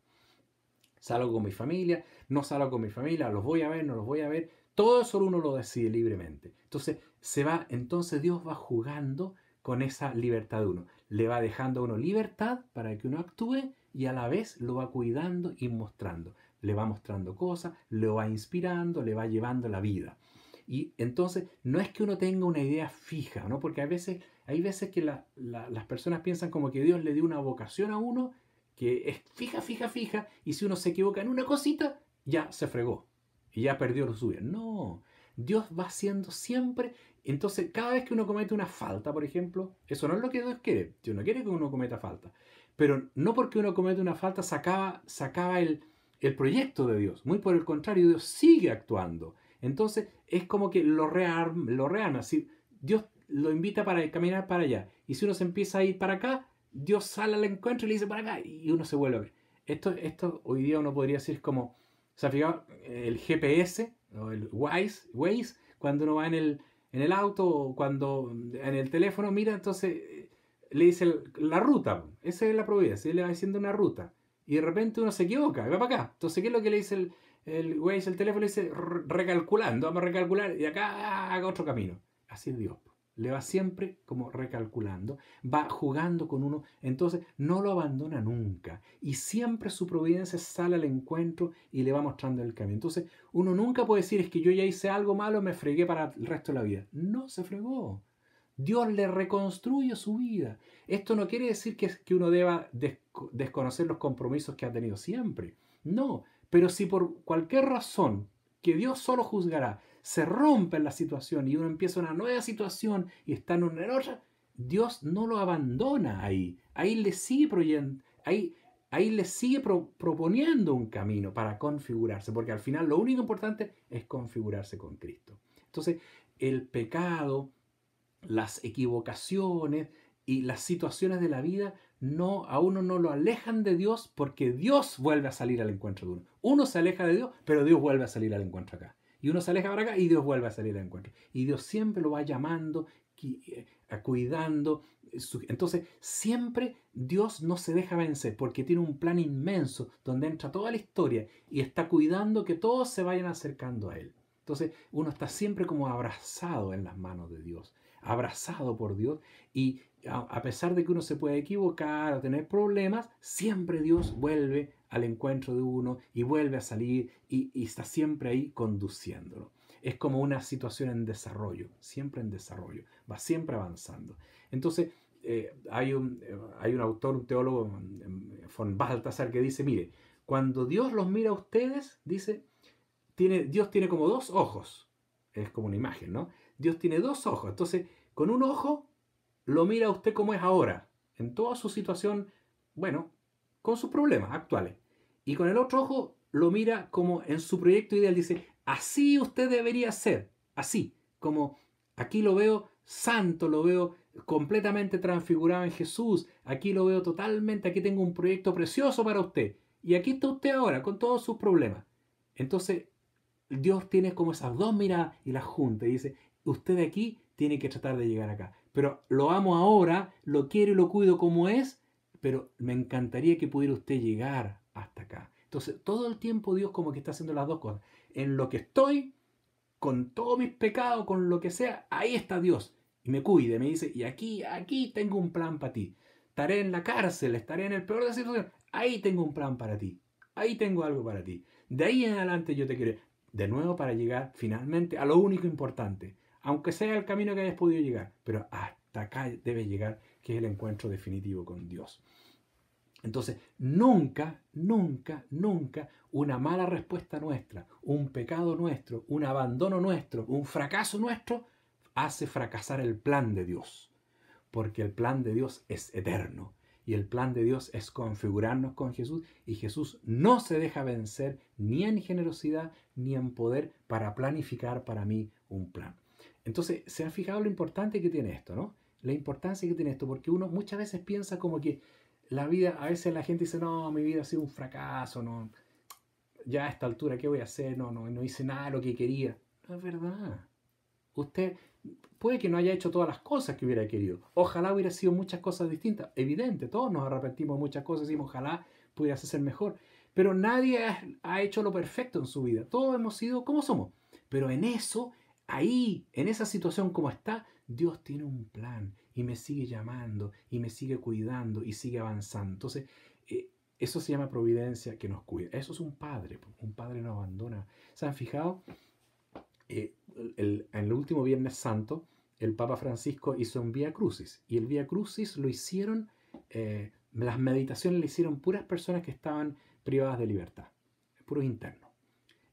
Salgo con mi familia, no salgo con mi familia, los voy a ver, no los voy a ver. Todo eso uno lo decide libremente. Entonces, se va, entonces Dios va jugando con esa libertad de uno. Le va dejando a uno libertad para que uno actúe y a la vez lo va cuidando y mostrando le va mostrando cosas, le va inspirando, le va llevando la vida. Y entonces no es que uno tenga una idea fija, ¿no? Porque a veces, hay veces que las personas piensan como que Dios le dio una vocación a uno que es fija, fija, fija, y si uno se equivoca en una cosita, ya se fregó y ya perdió lo suyo. No, Dios va haciendo siempre. Entonces, cada vez que uno comete una falta, por ejemplo, eso no es lo que Dios quiere. Dios no quiere que uno cometa falta. Pero no porque uno comete una falta sacaba el, el proyecto de Dios. Muy por el contrario, Dios sigue actuando. Entonces es como que lo, rearma, lo Dios lo invita para caminar para allá. Y si uno se empieza a ir para acá, Dios sale al encuentro y le dice para acá y uno se vuelve a ver. Esto, esto hoy día uno podría decir como, o sea El GPS o el Waze, Waze cuando uno va en el, en el auto o cuando en el teléfono mira, entonces eh, le dice la ruta. Esa es la providencia. si le va diciendo una ruta y de repente uno se equivoca, va para acá. Entonces, ¿qué es lo que le dice el, el güey? El teléfono le dice, recalculando, vamos a recalcular, y acá haga otro camino. Así es Dios. Le va siempre como recalculando, va jugando con uno, entonces no lo abandona nunca. Y siempre su providencia sale al encuentro y le va mostrando el camino. Entonces, uno nunca puede decir, es que yo ya hice algo malo, me fregué para el resto de la vida. No se fregó. Dios le reconstruye su vida. Esto no quiere decir que, uno deba desconocer los compromisos que ha tenido siempre. No, pero si por cualquier razón que Dios solo juzgará, se rompe la situación y uno empieza una nueva situación y está en una Dios no lo abandona ahí. Ahí le sigue, ahí, ahí le sigue proponiendo un camino para configurarse, porque al final lo único importante es configurarse con Cristo. Entonces, el pecado las equivocaciones y las situaciones de la vida no, a uno no lo alejan de Dios porque Dios vuelve a salir al encuentro de uno. Uno se aleja de Dios, pero Dios vuelve a salir al encuentro acá. Y uno se aleja para acá y Dios vuelve a salir al encuentro. Y Dios siempre lo va llamando, eh, cuidando. Eh, entonces, siempre Dios no se deja vencer porque tiene un plan inmenso donde entra toda la historia y está cuidando que todos se vayan acercando a Él. Entonces, uno está siempre como abrazado en las manos de Dios abrazado por Dios. Y a pesar de que uno se puede equivocar o tener problemas, siempre Dios vuelve al encuentro de uno y vuelve a salir y, está siempre ahí conduciéndolo. Es como una situación en desarrollo, siempre en desarrollo, va siempre avanzando. Entonces, eh, hay, un, eh, hay un autor, un teólogo, mm, mm, von Baltasar, que dice, mire, cuando Dios los mira a ustedes, dice, tiene, Dios tiene como dos ojos, es como una imagen, ¿no? Dios tiene dos ojos. Entonces, con un ojo lo mira usted como es ahora, en toda su situación, bueno, con sus problemas actuales. Y con el otro ojo lo mira como en su proyecto ideal. Dice, así usted debería ser, así, como aquí lo veo santo, lo veo completamente transfigurado en Jesús, aquí lo veo totalmente, aquí tengo un proyecto precioso para usted. Y aquí está usted ahora con todos sus problemas. Entonces, Dios tiene como esas dos miradas y las junta y dice, usted de aquí tiene que tratar de llegar acá. Pero lo amo ahora, lo quiero y lo cuido como es, pero me encantaría que pudiera usted llegar hasta acá. Entonces, todo el tiempo Dios como que está haciendo las dos cosas. En lo que estoy, con todos mis pecados, con lo que sea, ahí está Dios. Y me cuide me dice, y aquí, aquí tengo un plan para ti. Estaré en la cárcel, estaré en el peor de las situaciones, Ahí tengo un plan para ti. Ahí tengo algo para ti. De ahí en adelante yo te quiero. De nuevo para llegar finalmente a lo único importante aunque sea el camino que hayas podido llegar, pero hasta acá debe llegar, que es el encuentro definitivo con Dios. Entonces, nunca, nunca, nunca una mala respuesta nuestra, un pecado nuestro, un abandono nuestro, un fracaso nuestro, hace fracasar el plan de Dios. Porque el plan de Dios es eterno. Y el plan de Dios es configurarnos con Jesús. Y Jesús no se deja vencer ni en generosidad ni en poder para planificar para mí un plan. Entonces, se han fijado lo importante que tiene esto, ¿no? La importancia que tiene esto, porque uno muchas veces piensa como que la vida, a veces la gente dice, no, mi vida ha sido un fracaso, no, ya a esta altura, ¿qué voy a hacer? No, no, hice nada de lo que quería. No es verdad. Usted puede que no haya hecho todas las cosas que hubiera querido. Ojalá hubiera sido muchas cosas distintas. Evidente, todos nos arrepentimos de muchas cosas y ojalá pudieras ser mejor. Pero nadie ha hecho lo perfecto en su vida. Todos hemos sido como somos. Pero en eso ahí, en esa situación como está, Dios tiene un plan y me sigue llamando y me sigue cuidando y sigue avanzando. Entonces, eh, eso se llama providencia que nos cuida. Eso es un padre, un padre no abandona. ¿Se han fijado? Eh, el, en el último Viernes Santo, el Papa Francisco hizo un Vía Crucis y el Vía Crucis lo hicieron, eh, las meditaciones le hicieron puras personas que estaban privadas de libertad, puros internos.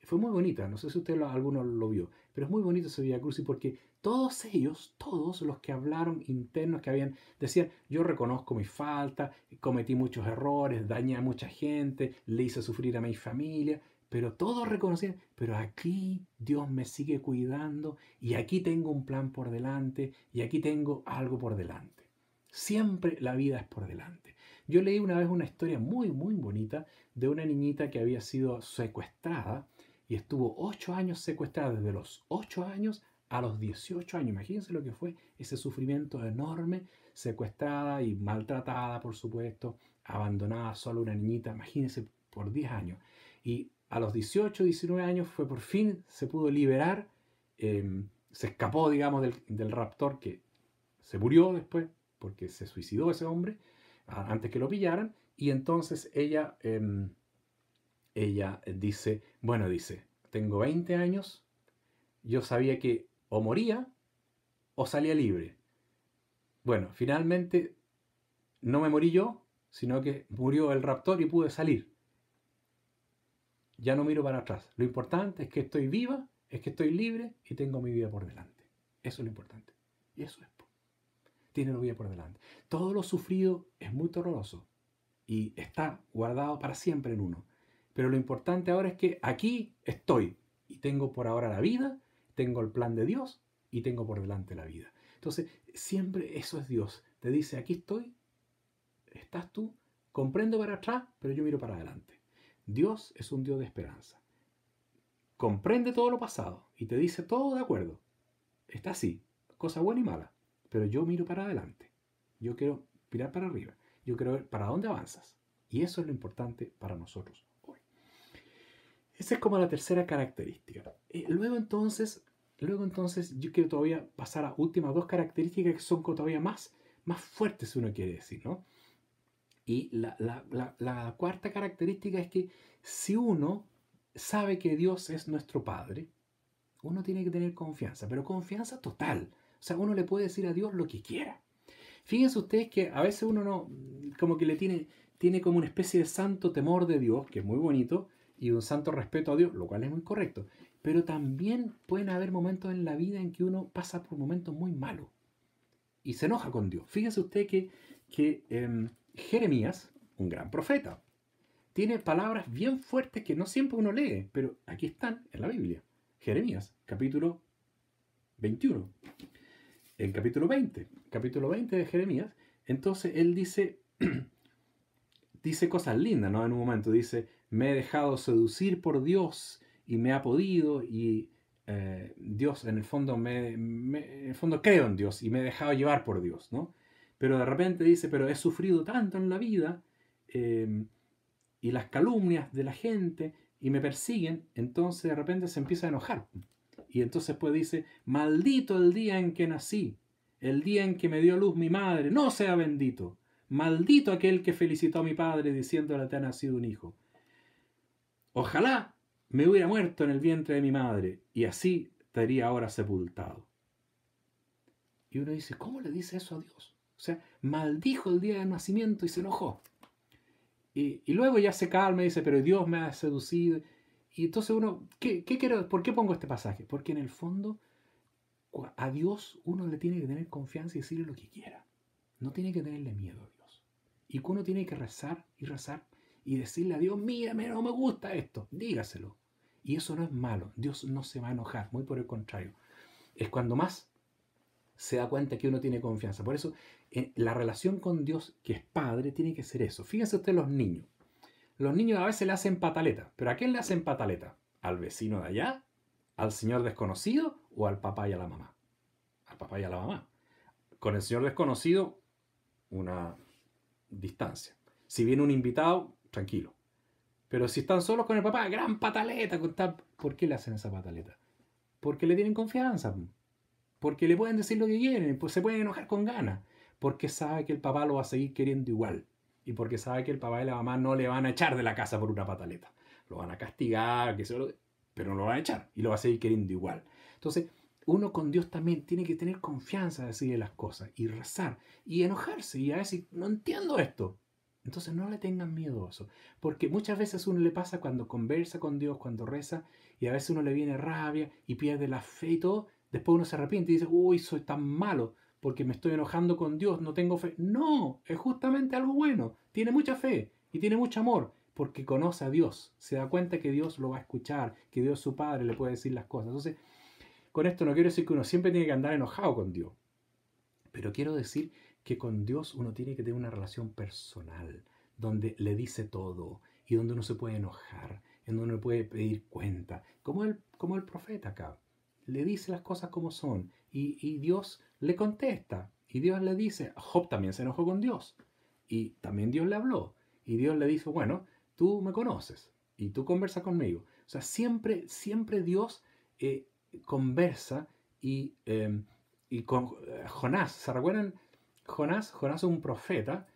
Fue muy bonita, no sé si usted alguno lo vio. Pero es muy bonito ese Via Crucis porque todos ellos, todos los que hablaron internos que habían, decían, yo reconozco mi falta, cometí muchos errores, dañé a mucha gente, le hice sufrir a mi familia, pero todos reconocían, pero aquí Dios me sigue cuidando y aquí tengo un plan por delante y aquí tengo algo por delante. Siempre la vida es por delante. Yo leí una vez una historia muy, muy bonita de una niñita que había sido secuestrada y estuvo ocho años secuestrada, desde los ocho años a los 18 años. Imagínense lo que fue ese sufrimiento enorme, secuestrada y maltratada, por supuesto, abandonada solo una niñita, imagínense, por 10 años. Y a los 18, 19 años fue por fin, se pudo liberar, em, se escapó, digamos, del, raptor que se murió después, porque se suicidó ese hombre, antes que lo pillaran, y entonces ella... Em, ella dice, bueno, dice, tengo 20 años, yo sabía que o moría o salía libre. Bueno, finalmente no me morí yo, sino que murió el raptor y pude salir. Ya no miro para atrás. Lo importante es que estoy viva, es que estoy libre y tengo mi vida por delante. Eso es lo importante. Y eso es. Pues. Tiene la vida por delante. Todo lo sufrido es muy doloroso y está guardado para siempre en uno. Pero lo importante ahora es que aquí estoy y tengo por ahora la vida, tengo el plan de Dios y tengo por delante la vida. Entonces, siempre eso es Dios. Te dice, aquí estoy, estás tú, comprendo para atrás, pero yo miro para adelante. Dios es un Dios de esperanza. Comprende todo lo pasado y te dice todo de acuerdo. Está así, cosa buena y mala, pero yo miro para adelante. Yo quiero mirar para arriba. Yo quiero ver para dónde avanzas. Y eso es lo importante para nosotros esa es como la tercera característica. Eh, luego entonces, luego entonces yo quiero todavía pasar a últimas dos características que son todavía más, más fuertes, uno quiere decir, ¿no? Y la, la, la, la cuarta característica es que si uno sabe que Dios es nuestro Padre, uno tiene que tener confianza, pero confianza total. O sea, uno le puede decir a Dios lo que quiera. Fíjense ustedes que a veces uno no, como que le tiene, tiene como una especie de santo temor de Dios, que es muy bonito, y un santo respeto a Dios, lo cual es muy correcto. Pero también pueden haber momentos en la vida en que uno pasa por momentos muy malos y se enoja con Dios. Fíjese usted que, que em, Jeremías, un gran profeta, tiene palabras bien fuertes que no siempre uno lee, pero aquí están en la Biblia. Jeremías, capítulo 21. En capítulo 20, capítulo 20 de Jeremías, entonces él dice, [clears throat] dice cosas lindas, ¿no? En un momento dice, me he dejado seducir por Dios y me ha podido y eh, Dios en el fondo me, en el fondo creo en Dios y me he dejado llevar por Dios, ¿no? Pero de repente dice, pero he sufrido tanto en la vida em, y las calumnias de la gente y me persiguen, entonces de repente se empieza a enojar. Y entonces pues dice, maldito el día en que nací, el día en que me dio luz mi madre, no sea bendito, maldito aquel que felicitó a mi padre diciéndole te ha nacido un hijo. Ojalá me hubiera muerto en el vientre de mi madre y así estaría ahora sepultado. Y uno dice, ¿cómo le dice eso a Dios? O sea, maldijo el día del nacimiento y se enojó. Y, luego ya se calma y dice, pero Dios me ha seducido. Y entonces uno, ¿qué, quiero, ¿por qué pongo este pasaje? Porque en el fondo a Dios uno le tiene que tener confianza y decirle lo que quiera. No tiene que tenerle miedo a Dios. Y que uno tiene que rezar y rezar y decirle a Dios, mírame, no me gusta esto, dígaselo. Y eso no es malo, Dios no se va a enojar, muy por el contrario. Es cuando más se da cuenta que uno tiene confianza. Por eso eh, la relación con Dios, que es padre, tiene que ser eso. Fíjense ustedes los niños. Los niños a veces le hacen pataleta, pero ¿a quién le hacen pataleta? ¿Al vecino de allá? ¿Al señor desconocido? ¿O al papá y a la mamá? Al papá y a la mamá. Con el señor desconocido, una distancia. Si viene un invitado, tranquilo. Pero si están solos con el papá, gran pataleta, ¿por qué le hacen esa pataleta? Porque le tienen confianza, porque le pueden decir lo que quieren, pues se pueden enojar con ganas, porque sabe que el papá lo va a seguir queriendo igual y porque sabe que el papá y la mamá no le van a echar de la casa por una pataleta. Lo van a castigar, que se pero no lo van a echar y lo va a seguir queriendo igual. Entonces, uno con Dios también tiene que tener confianza de decirle las cosas y rezar y enojarse y a decir, no entiendo esto, entonces no le tengan miedo a eso, porque muchas veces uno le pasa cuando conversa con Dios, cuando reza, y a veces uno le viene rabia y pierde la fe y todo, después uno se arrepiente y dice, uy, soy tan malo porque me estoy enojando con Dios, no tengo fe. No, es justamente algo bueno, tiene mucha fe y tiene mucho amor, porque conoce a Dios, se da cuenta que Dios lo va a escuchar, que Dios su Padre le puede decir las cosas. Entonces, con esto no quiero decir que uno siempre tiene que andar enojado con Dios, pero quiero decir que con Dios uno tiene que tener una relación personal, donde le dice todo y donde uno se puede enojar, en donde uno puede pedir cuenta, como el, como el profeta acá. Le dice las cosas como son y, Dios le contesta y Dios le dice, Job también se enojó con Dios y también Dios le habló y Dios le dice, bueno, tú me conoces y tú conversa conmigo. O sea, siempre, siempre Dios eh, conversa y, eh, y con eh, Jonás, ¿se recuerdan? Jonás, Jonás es un profeta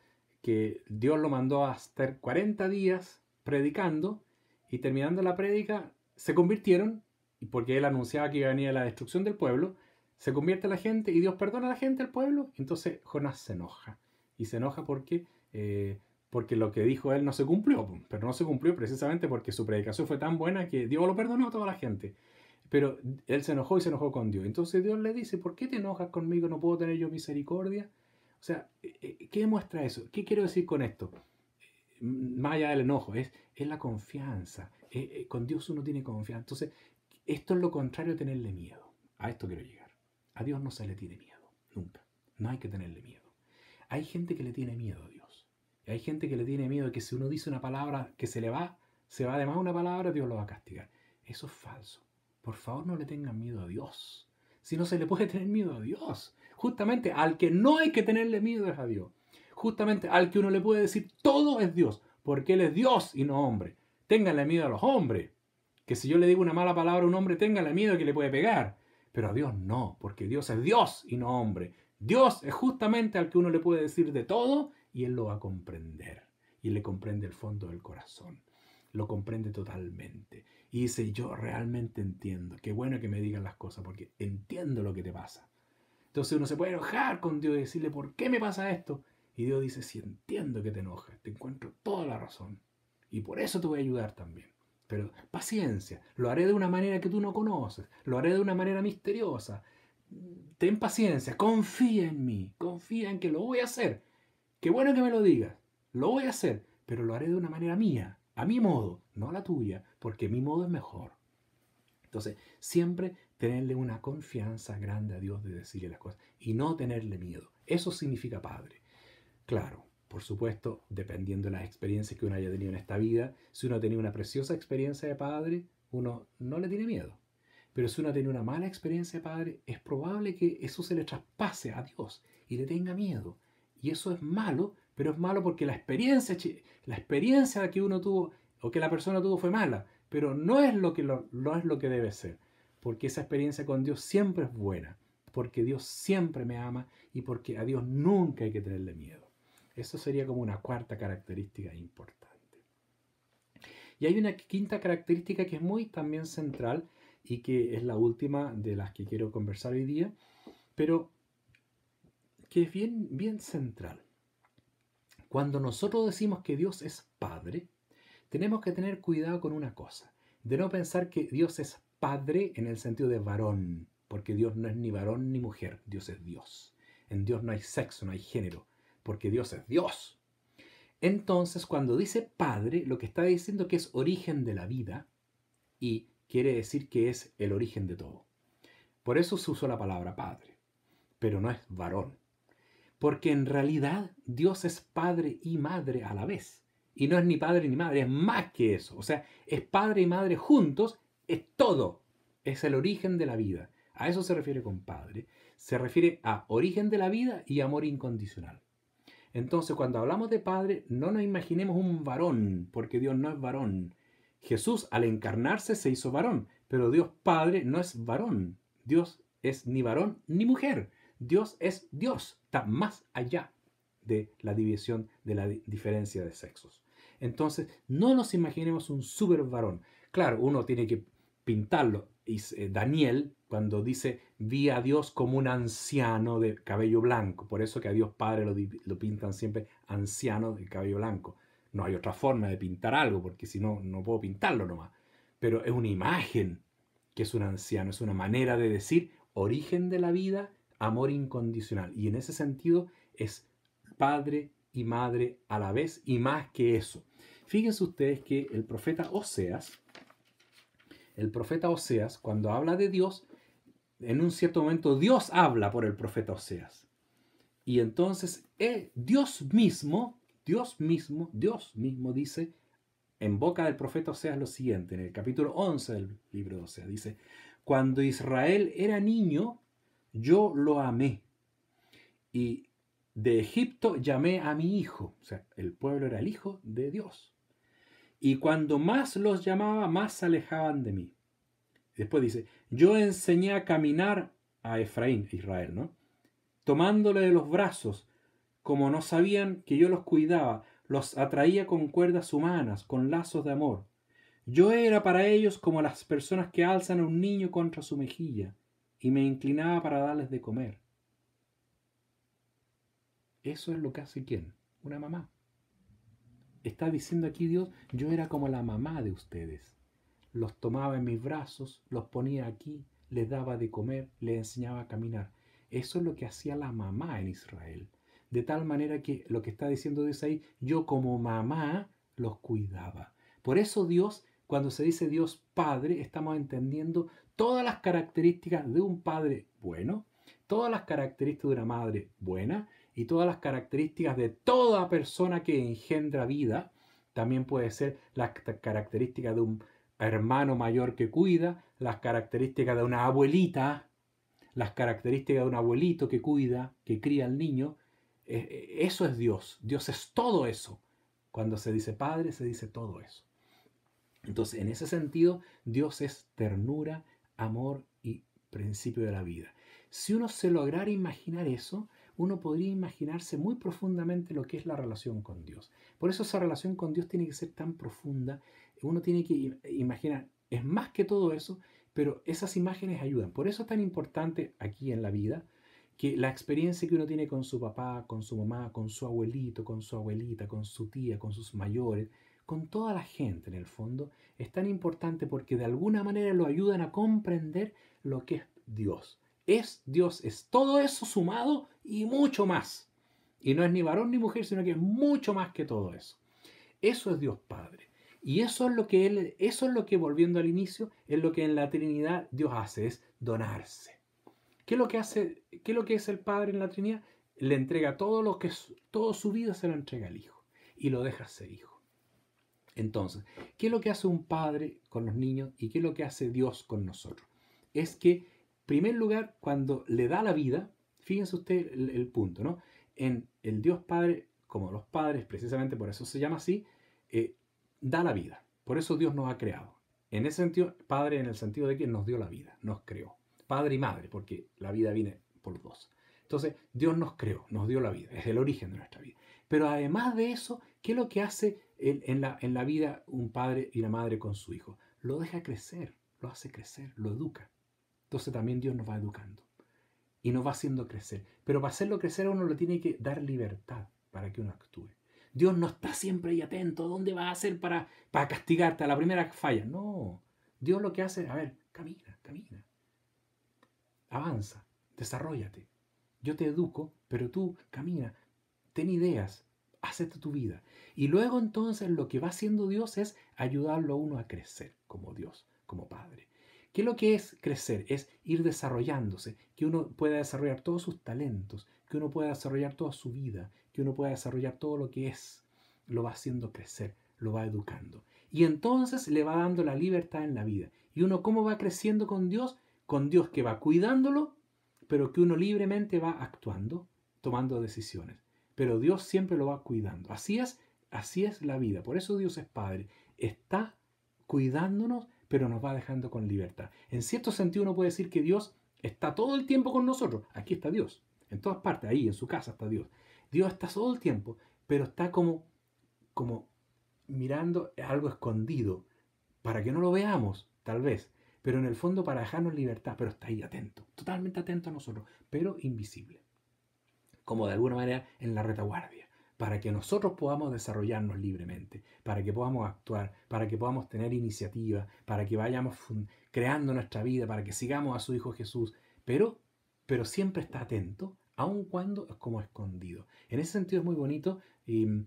que Dios lo mandó a estar 40 días predicando y terminando la prédica se convirtieron, y porque él anunciaba que venía la destrucción del pueblo, se convierte la gente y Dios perdona a la gente, al pueblo, entonces Jonás se enoja. Y se enoja porque, eh, porque lo que dijo él no se cumplió, pero no se cumplió precisamente porque su predicación fue tan buena que Dios lo perdonó a toda la gente. Pero él se enojó y se enojó con Dios. Entonces Dios le dice, ¿por qué te enojas conmigo? ¿No puedo tener yo misericordia? O sea, eh, eh, ¿qué demuestra eso? ¿Qué quiero decir con esto? Mm, más allá del enojo, es, es la confianza. Eh, con Dios uno tiene confianza. Entonces, esto es lo contrario de tenerle miedo. A esto quiero llegar. A Dios no se le tiene miedo, nunca. No hay que tenerle miedo. Hay gente que le tiene miedo a Dios. hay gente que le tiene miedo de que si uno dice una palabra que se le va, se va además una palabra, Dios lo va a castigar. Eso es falso. Por favor, no le tengan miedo a Dios. Si no se le puede tener miedo a Dios, Justamente al que no hay que tenerle miedo es a Dios. Justamente al que uno le puede decir todo es Dios, porque Él es Dios y no hombre. Ténganle miedo a los hombres. Que si yo le digo una mala palabra a un hombre, ténganle miedo que le puede pegar. Pero a Dios no, porque Dios es Dios y no hombre. Dios es justamente al que uno le puede decir de todo y Él lo va a comprender. Y le comprende el fondo del corazón. Lo comprende totalmente. Y dice, yo realmente entiendo. Qué bueno que me digan las cosas porque entiendo lo que te pasa. Entonces uno se puede enojar con Dios y decirle, ¿por qué me pasa esto? Y Dios dice, sí, entiendo que te enojes te encuentro toda la razón. Y por eso te voy a ayudar también. Pero paciencia, lo haré de una manera que tú no conoces, lo haré de una manera misteriosa. Ten paciencia, confía en mí, confía en que lo voy a hacer. Qué bueno que me lo digas, lo voy a hacer, pero lo haré de una manera mía, a mi modo, no a la tuya, porque mi modo es mejor. Entonces, siempre tenerle una confianza grande a Dios de decirle las cosas y no tenerle miedo. Eso significa padre. Claro, por supuesto, dependiendo de las experiencias que uno haya tenido en esta vida, si uno ha tenido una preciosa experiencia de padre, uno no le tiene miedo. Pero si uno tiene una mala experiencia de padre, es probable que eso se le traspase a Dios y le tenga miedo. Y eso es malo, pero es malo porque la experiencia, la experiencia que uno tuvo o que la persona tuvo fue mala, pero no es lo que, no es lo que debe ser porque esa experiencia con Dios siempre es buena, porque Dios siempre me ama y porque a Dios nunca hay que tenerle miedo. Eso sería como una cuarta característica importante. Y hay una quinta característica que es muy también central y que es la última de las que quiero conversar hoy día, pero que es bien, bien central. Cuando nosotros decimos que Dios es Padre, tenemos que tener cuidado con una cosa, de no pensar que Dios es padre en el sentido de varón, porque Dios no es ni varón ni mujer, Dios es Dios. En Dios no hay sexo, no hay género, porque Dios es Dios. Entonces, cuando dice padre, lo que está diciendo que es origen de la vida y quiere decir que es el origen de todo. Por eso se usa la palabra padre, pero no es varón. Porque en realidad Dios es padre y madre a la vez. Y no es ni padre ni madre, es más que eso. O sea, es padre y madre juntos es todo, es el origen de la vida. A eso se refiere con Padre. Se refiere a origen de la vida y amor incondicional. Entonces, cuando hablamos de Padre, no nos imaginemos un varón, porque Dios no es varón. Jesús al encarnarse se hizo varón, pero Dios Padre no es varón. Dios es ni varón ni mujer. Dios es Dios, está más allá de la división, de la diferencia de sexos. Entonces, no nos imaginemos un super varón. Claro, uno tiene que pintarlo. Y eh, Daniel, cuando dice, vi a Dios como un anciano de cabello blanco, por eso que a Dios Padre lo, lo pintan siempre anciano de cabello blanco. No hay otra forma de pintar algo, porque si no, no puedo pintarlo nomás. Pero es una imagen que es un anciano, es una manera de decir origen de la vida, amor incondicional. Y en ese sentido es padre y madre a la vez y más que eso. Fíjense ustedes que el profeta Oseas el profeta Oseas, cuando habla de Dios, en un cierto momento Dios habla por el profeta Oseas. Y entonces eh, Dios mismo, Dios mismo, Dios mismo dice en boca del profeta Oseas lo siguiente, en el capítulo 11 del libro de Oseas, dice, cuando Israel era niño, yo lo amé. Y de Egipto llamé a mi hijo, o sea, el pueblo era el hijo de Dios y cuando más los llamaba, más se alejaban de mí. Después dice, yo enseñé a caminar a Efraín, Israel, ¿no? Tomándole de los brazos, como no sabían que yo los cuidaba, los atraía con cuerdas humanas, con lazos de amor. Yo era para ellos como las personas que alzan a un niño contra su mejilla, y me inclinaba para darles de comer. Eso es lo que hace quién? Una mamá está diciendo aquí Dios, yo era como la mamá de ustedes. Los tomaba en mis brazos, los ponía aquí, les daba de comer, les enseñaba a caminar. Eso es lo que hacía la mamá en Israel. De tal manera que lo que está diciendo Dios ahí, yo como mamá los cuidaba. Por eso Dios, cuando se dice Dios Padre, estamos entendiendo todas las características de un padre bueno, todas las características de una madre buena, y todas las características de toda persona que engendra vida. También puede ser las características de un hermano mayor que cuida, las características de una abuelita, las características de un abuelito que cuida, que cría al niño. E-, e-, eso es Dios. Dios es todo eso. Cuando se dice Padre, se dice todo eso. Entonces, en ese sentido, Dios es ternura, amor y principio de la vida. Si uno se lograra imaginar eso, uno podría imaginarse muy profundamente lo que es la relación con Dios. Por eso esa relación con Dios tiene que ser tan profunda, uno tiene que imaginar, es más que todo eso, pero esas imágenes ayudan. Por eso es tan importante aquí en la vida que la experiencia que uno tiene con su papá, con su mamá, con su abuelito, con su abuelita, con su tía, con sus mayores, con toda la gente en el fondo, es tan importante porque de alguna manera lo ayudan a comprender lo que es Dios es Dios, es todo eso sumado y mucho más. Y no es ni varón ni mujer, sino que es mucho más que todo eso. Eso es Dios Padre. Y eso es lo que él, eso es lo que volviendo al inicio, es lo que en la Trinidad Dios hace, es donarse. ¿Qué es lo que hace, qué es lo que es el Padre en la Trinidad? Le entrega todo lo que todo su vida se lo entrega al Hijo y lo deja ser Hijo. Entonces, ¿qué es lo que hace un padre con los niños y qué es lo que hace Dios con nosotros? Es que primer lugar, cuando le da la vida, fíjense usted el, punto, ¿no? En el Dios Padre, como los padres, precisamente por eso se llama así, eh, da la vida. Por eso Dios nos ha creado. En ese sentido, Padre en el sentido de que nos dio la vida, nos creó. Padre y Madre, porque la vida viene por dos. Entonces, Dios nos creó, nos dio la vida, es el origen de nuestra vida. Pero además de eso, ¿qué es lo que hace en, la, en la vida un padre y una madre con su hijo? Lo deja crecer, lo hace crecer, lo educa. Entonces también Dios nos va educando y nos va haciendo crecer. Pero para hacerlo crecer uno le tiene que dar libertad para que uno actúe. Dios no está siempre ahí atento. ¿Dónde va a ser para, para castigarte a la primera falla? No. Dios lo que hace es, a ver, camina, camina. Avanza, desarrollate. Yo te educo, pero tú camina, ten ideas, hazte tu vida. Y luego entonces lo que va haciendo Dios es ayudarlo a uno a crecer como Dios, como Padre. ¿Qué es lo que es crecer? Es ir desarrollándose, que uno pueda desarrollar todos sus talentos, que uno pueda desarrollar toda su vida, que uno pueda desarrollar todo lo que es. Lo va haciendo crecer, lo va educando. Y entonces le va dando la libertad en la vida. ¿Y uno cómo va creciendo con Dios? Con Dios que va cuidándolo, pero que uno libremente va actuando, tomando decisiones. Pero Dios siempre lo va cuidando. Así es, así es la vida. Por eso Dios es Padre. Está cuidándonos pero nos va dejando con libertad. En cierto sentido uno puede decir que Dios está todo el tiempo con nosotros. Aquí está Dios, en todas partes, ahí en su casa está Dios. Dios está todo el tiempo, pero está como, como mirando algo escondido, para que no lo veamos, tal vez, pero en el fondo para dejarnos libertad, pero está ahí atento, totalmente atento a nosotros, pero invisible. Como de alguna manera en la retaguardia para que nosotros podamos desarrollarnos libremente, para que podamos actuar, para que podamos tener iniciativa, para que vayamos creando nuestra vida, para que sigamos a su Hijo Jesús, pero, pero siempre está atento, aun cuando es como escondido. En ese sentido es muy bonito eh,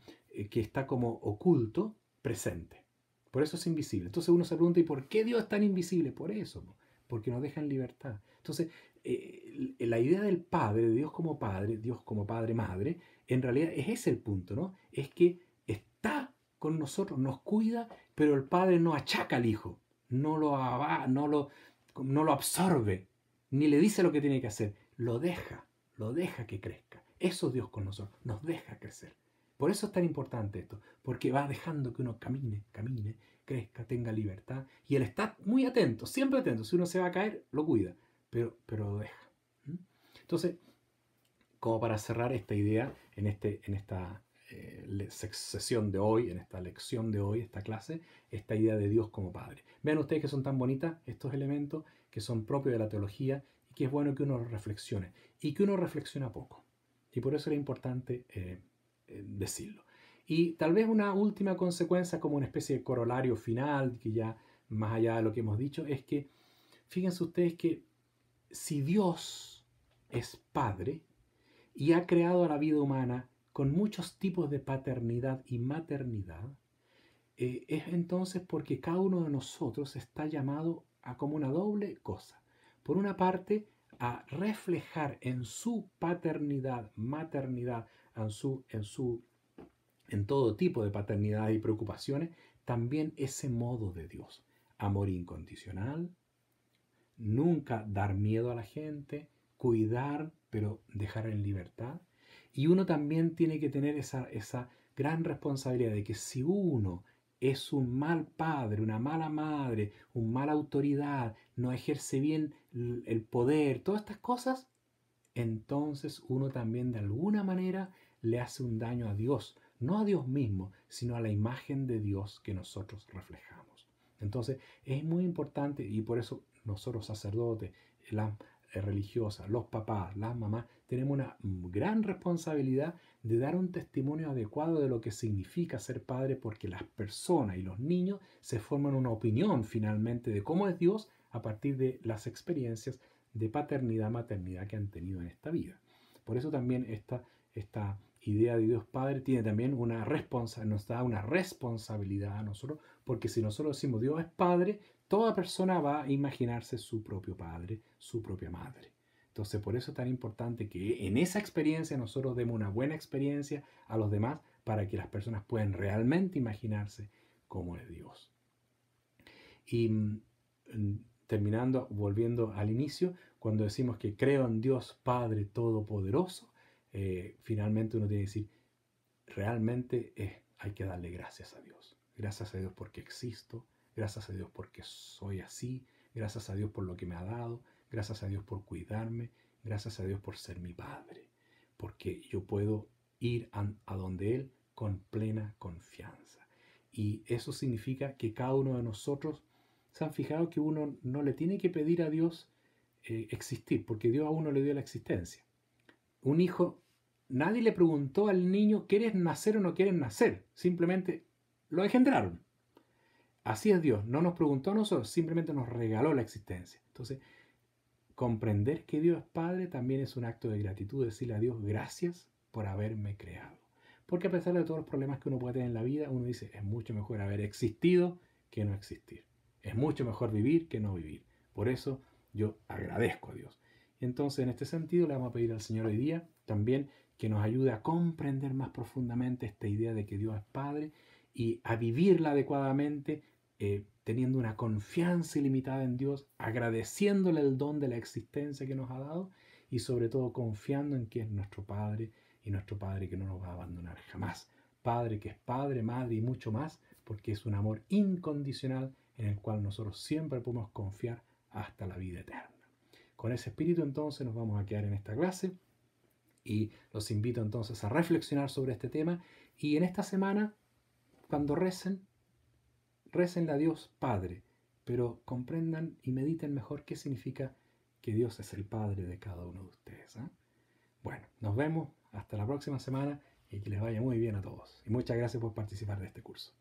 que está como oculto, presente. Por eso es invisible. Entonces uno se pregunta, ¿y por qué Dios es tan invisible? Por eso, porque nos deja en libertad. Entonces, eh, la idea del Padre, de Dios como Padre, Dios como Padre Madre, en realidad es ese el punto, ¿no? Es que está con nosotros, nos cuida, pero el Padre no achaca al Hijo, no lo, no lo, no lo absorbe, ni le dice lo que tiene que hacer, lo deja, lo deja que crezca. Eso Dios con nosotros, nos deja crecer. Por eso es tan importante esto, porque va dejando que uno camine, camine, crezca, tenga libertad y él está muy atento, siempre atento. Si uno se va a caer, lo cuida pero, pero deja. Entonces, como para cerrar esta idea en, este, en esta eh, sesión de hoy, en esta lección de hoy, esta clase, esta idea de Dios como Padre. Vean ustedes que son tan bonitas estos elementos que son propios de la teología y que es bueno que uno reflexione y que uno reflexiona poco. Y por eso era importante eh, eh, decirlo. Y tal vez una última consecuencia, como una especie de corolario final, que ya más allá de lo que hemos dicho, es que fíjense ustedes que si Dios es Padre y ha creado a la vida humana con muchos tipos de paternidad y maternidad, eh, es entonces porque cada uno de nosotros está llamado a como una doble cosa. Por una parte, a reflejar en su paternidad, maternidad, en su, en su, en todo tipo de paternidad y preocupaciones, también ese modo de Dios. Amor incondicional, nunca dar miedo a la gente, cuidar, pero dejar en libertad. Y uno también tiene que tener esa, esa gran responsabilidad de que si uno es un mal padre, una mala madre, una mala autoridad, no ejerce bien el poder, todas estas cosas, entonces uno también de alguna manera le hace un daño a Dios, no a Dios mismo, sino a la imagen de Dios que nosotros reflejamos. Entonces es muy importante y por eso nosotros sacerdotes, las eh, religiosas, los papás, las mamás, tenemos una gran responsabilidad de dar un testimonio adecuado de lo que significa ser padre porque las personas y los niños se forman una opinión finalmente de cómo es Dios a partir de las experiencias de paternidad, maternidad que han tenido en esta vida. Por eso también esta, esta idea de Dios Padre tiene también una responsa, nos da una responsabilidad a nosotros, porque si nosotros decimos Dios es Padre, Toda persona va a imaginarse su propio padre, su propia madre. Entonces, por eso es tan importante que en esa experiencia nosotros demos una buena experiencia a los demás para que las personas puedan realmente imaginarse cómo es Dios. Y mm, terminando, volviendo al inicio, cuando decimos que creo en Dios Padre Todopoderoso, eh, finalmente uno tiene que decir, realmente hay que darle gracias a Dios. Gracias a Dios porque existo, gracias a Dios porque soy así, gracias a Dios por lo que me ha dado, gracias a Dios por cuidarme, gracias a Dios por ser mi Padre, porque yo puedo ir a, donde Él con plena confianza. Y eso significa que cada uno de nosotros, ¿se han fijado que uno no le tiene que pedir a Dios eh, existir? Porque Dios a uno le dio la existencia. Un hijo, nadie le preguntó al niño, ¿quieres nacer o no quieres nacer? Simplemente lo engendraron. Así es Dios, no nos preguntó a nosotros, simplemente nos regaló la existencia. Entonces, comprender que Dios es Padre también es un acto de gratitud, decirle a Dios gracias por haberme creado. Porque a pesar de todos los problemas que uno puede tener en la vida, uno dice, es mucho mejor haber existido que no existir. Es mucho mejor vivir que no vivir. Por eso yo agradezco a Dios. Entonces, en este sentido, le vamos a pedir al Señor hoy día también que nos ayude a comprender más profundamente esta idea de que Dios es Padre y a vivirla adecuadamente eh, teniendo una confianza ilimitada en Dios, agradeciéndole el don de la existencia que nos ha dado y sobre todo confiando en que es nuestro Padre y nuestro Padre que no nos va a abandonar jamás. Padre que es Padre, Madre y mucho más, porque es un amor incondicional en el cual nosotros siempre podemos confiar hasta la vida eterna. Con ese espíritu entonces nos vamos a quedar en esta clase y los invito entonces a reflexionar sobre este tema y en esta semana, cuando recen, récenle a Dios Padre, pero comprendan y mediten mejor qué significa que Dios es el Padre de cada uno de ustedes. ¿ah? Bueno, nos vemos hasta la próxima semana y que les vaya muy bien a todos. Y muchas gracias por participar de este curso.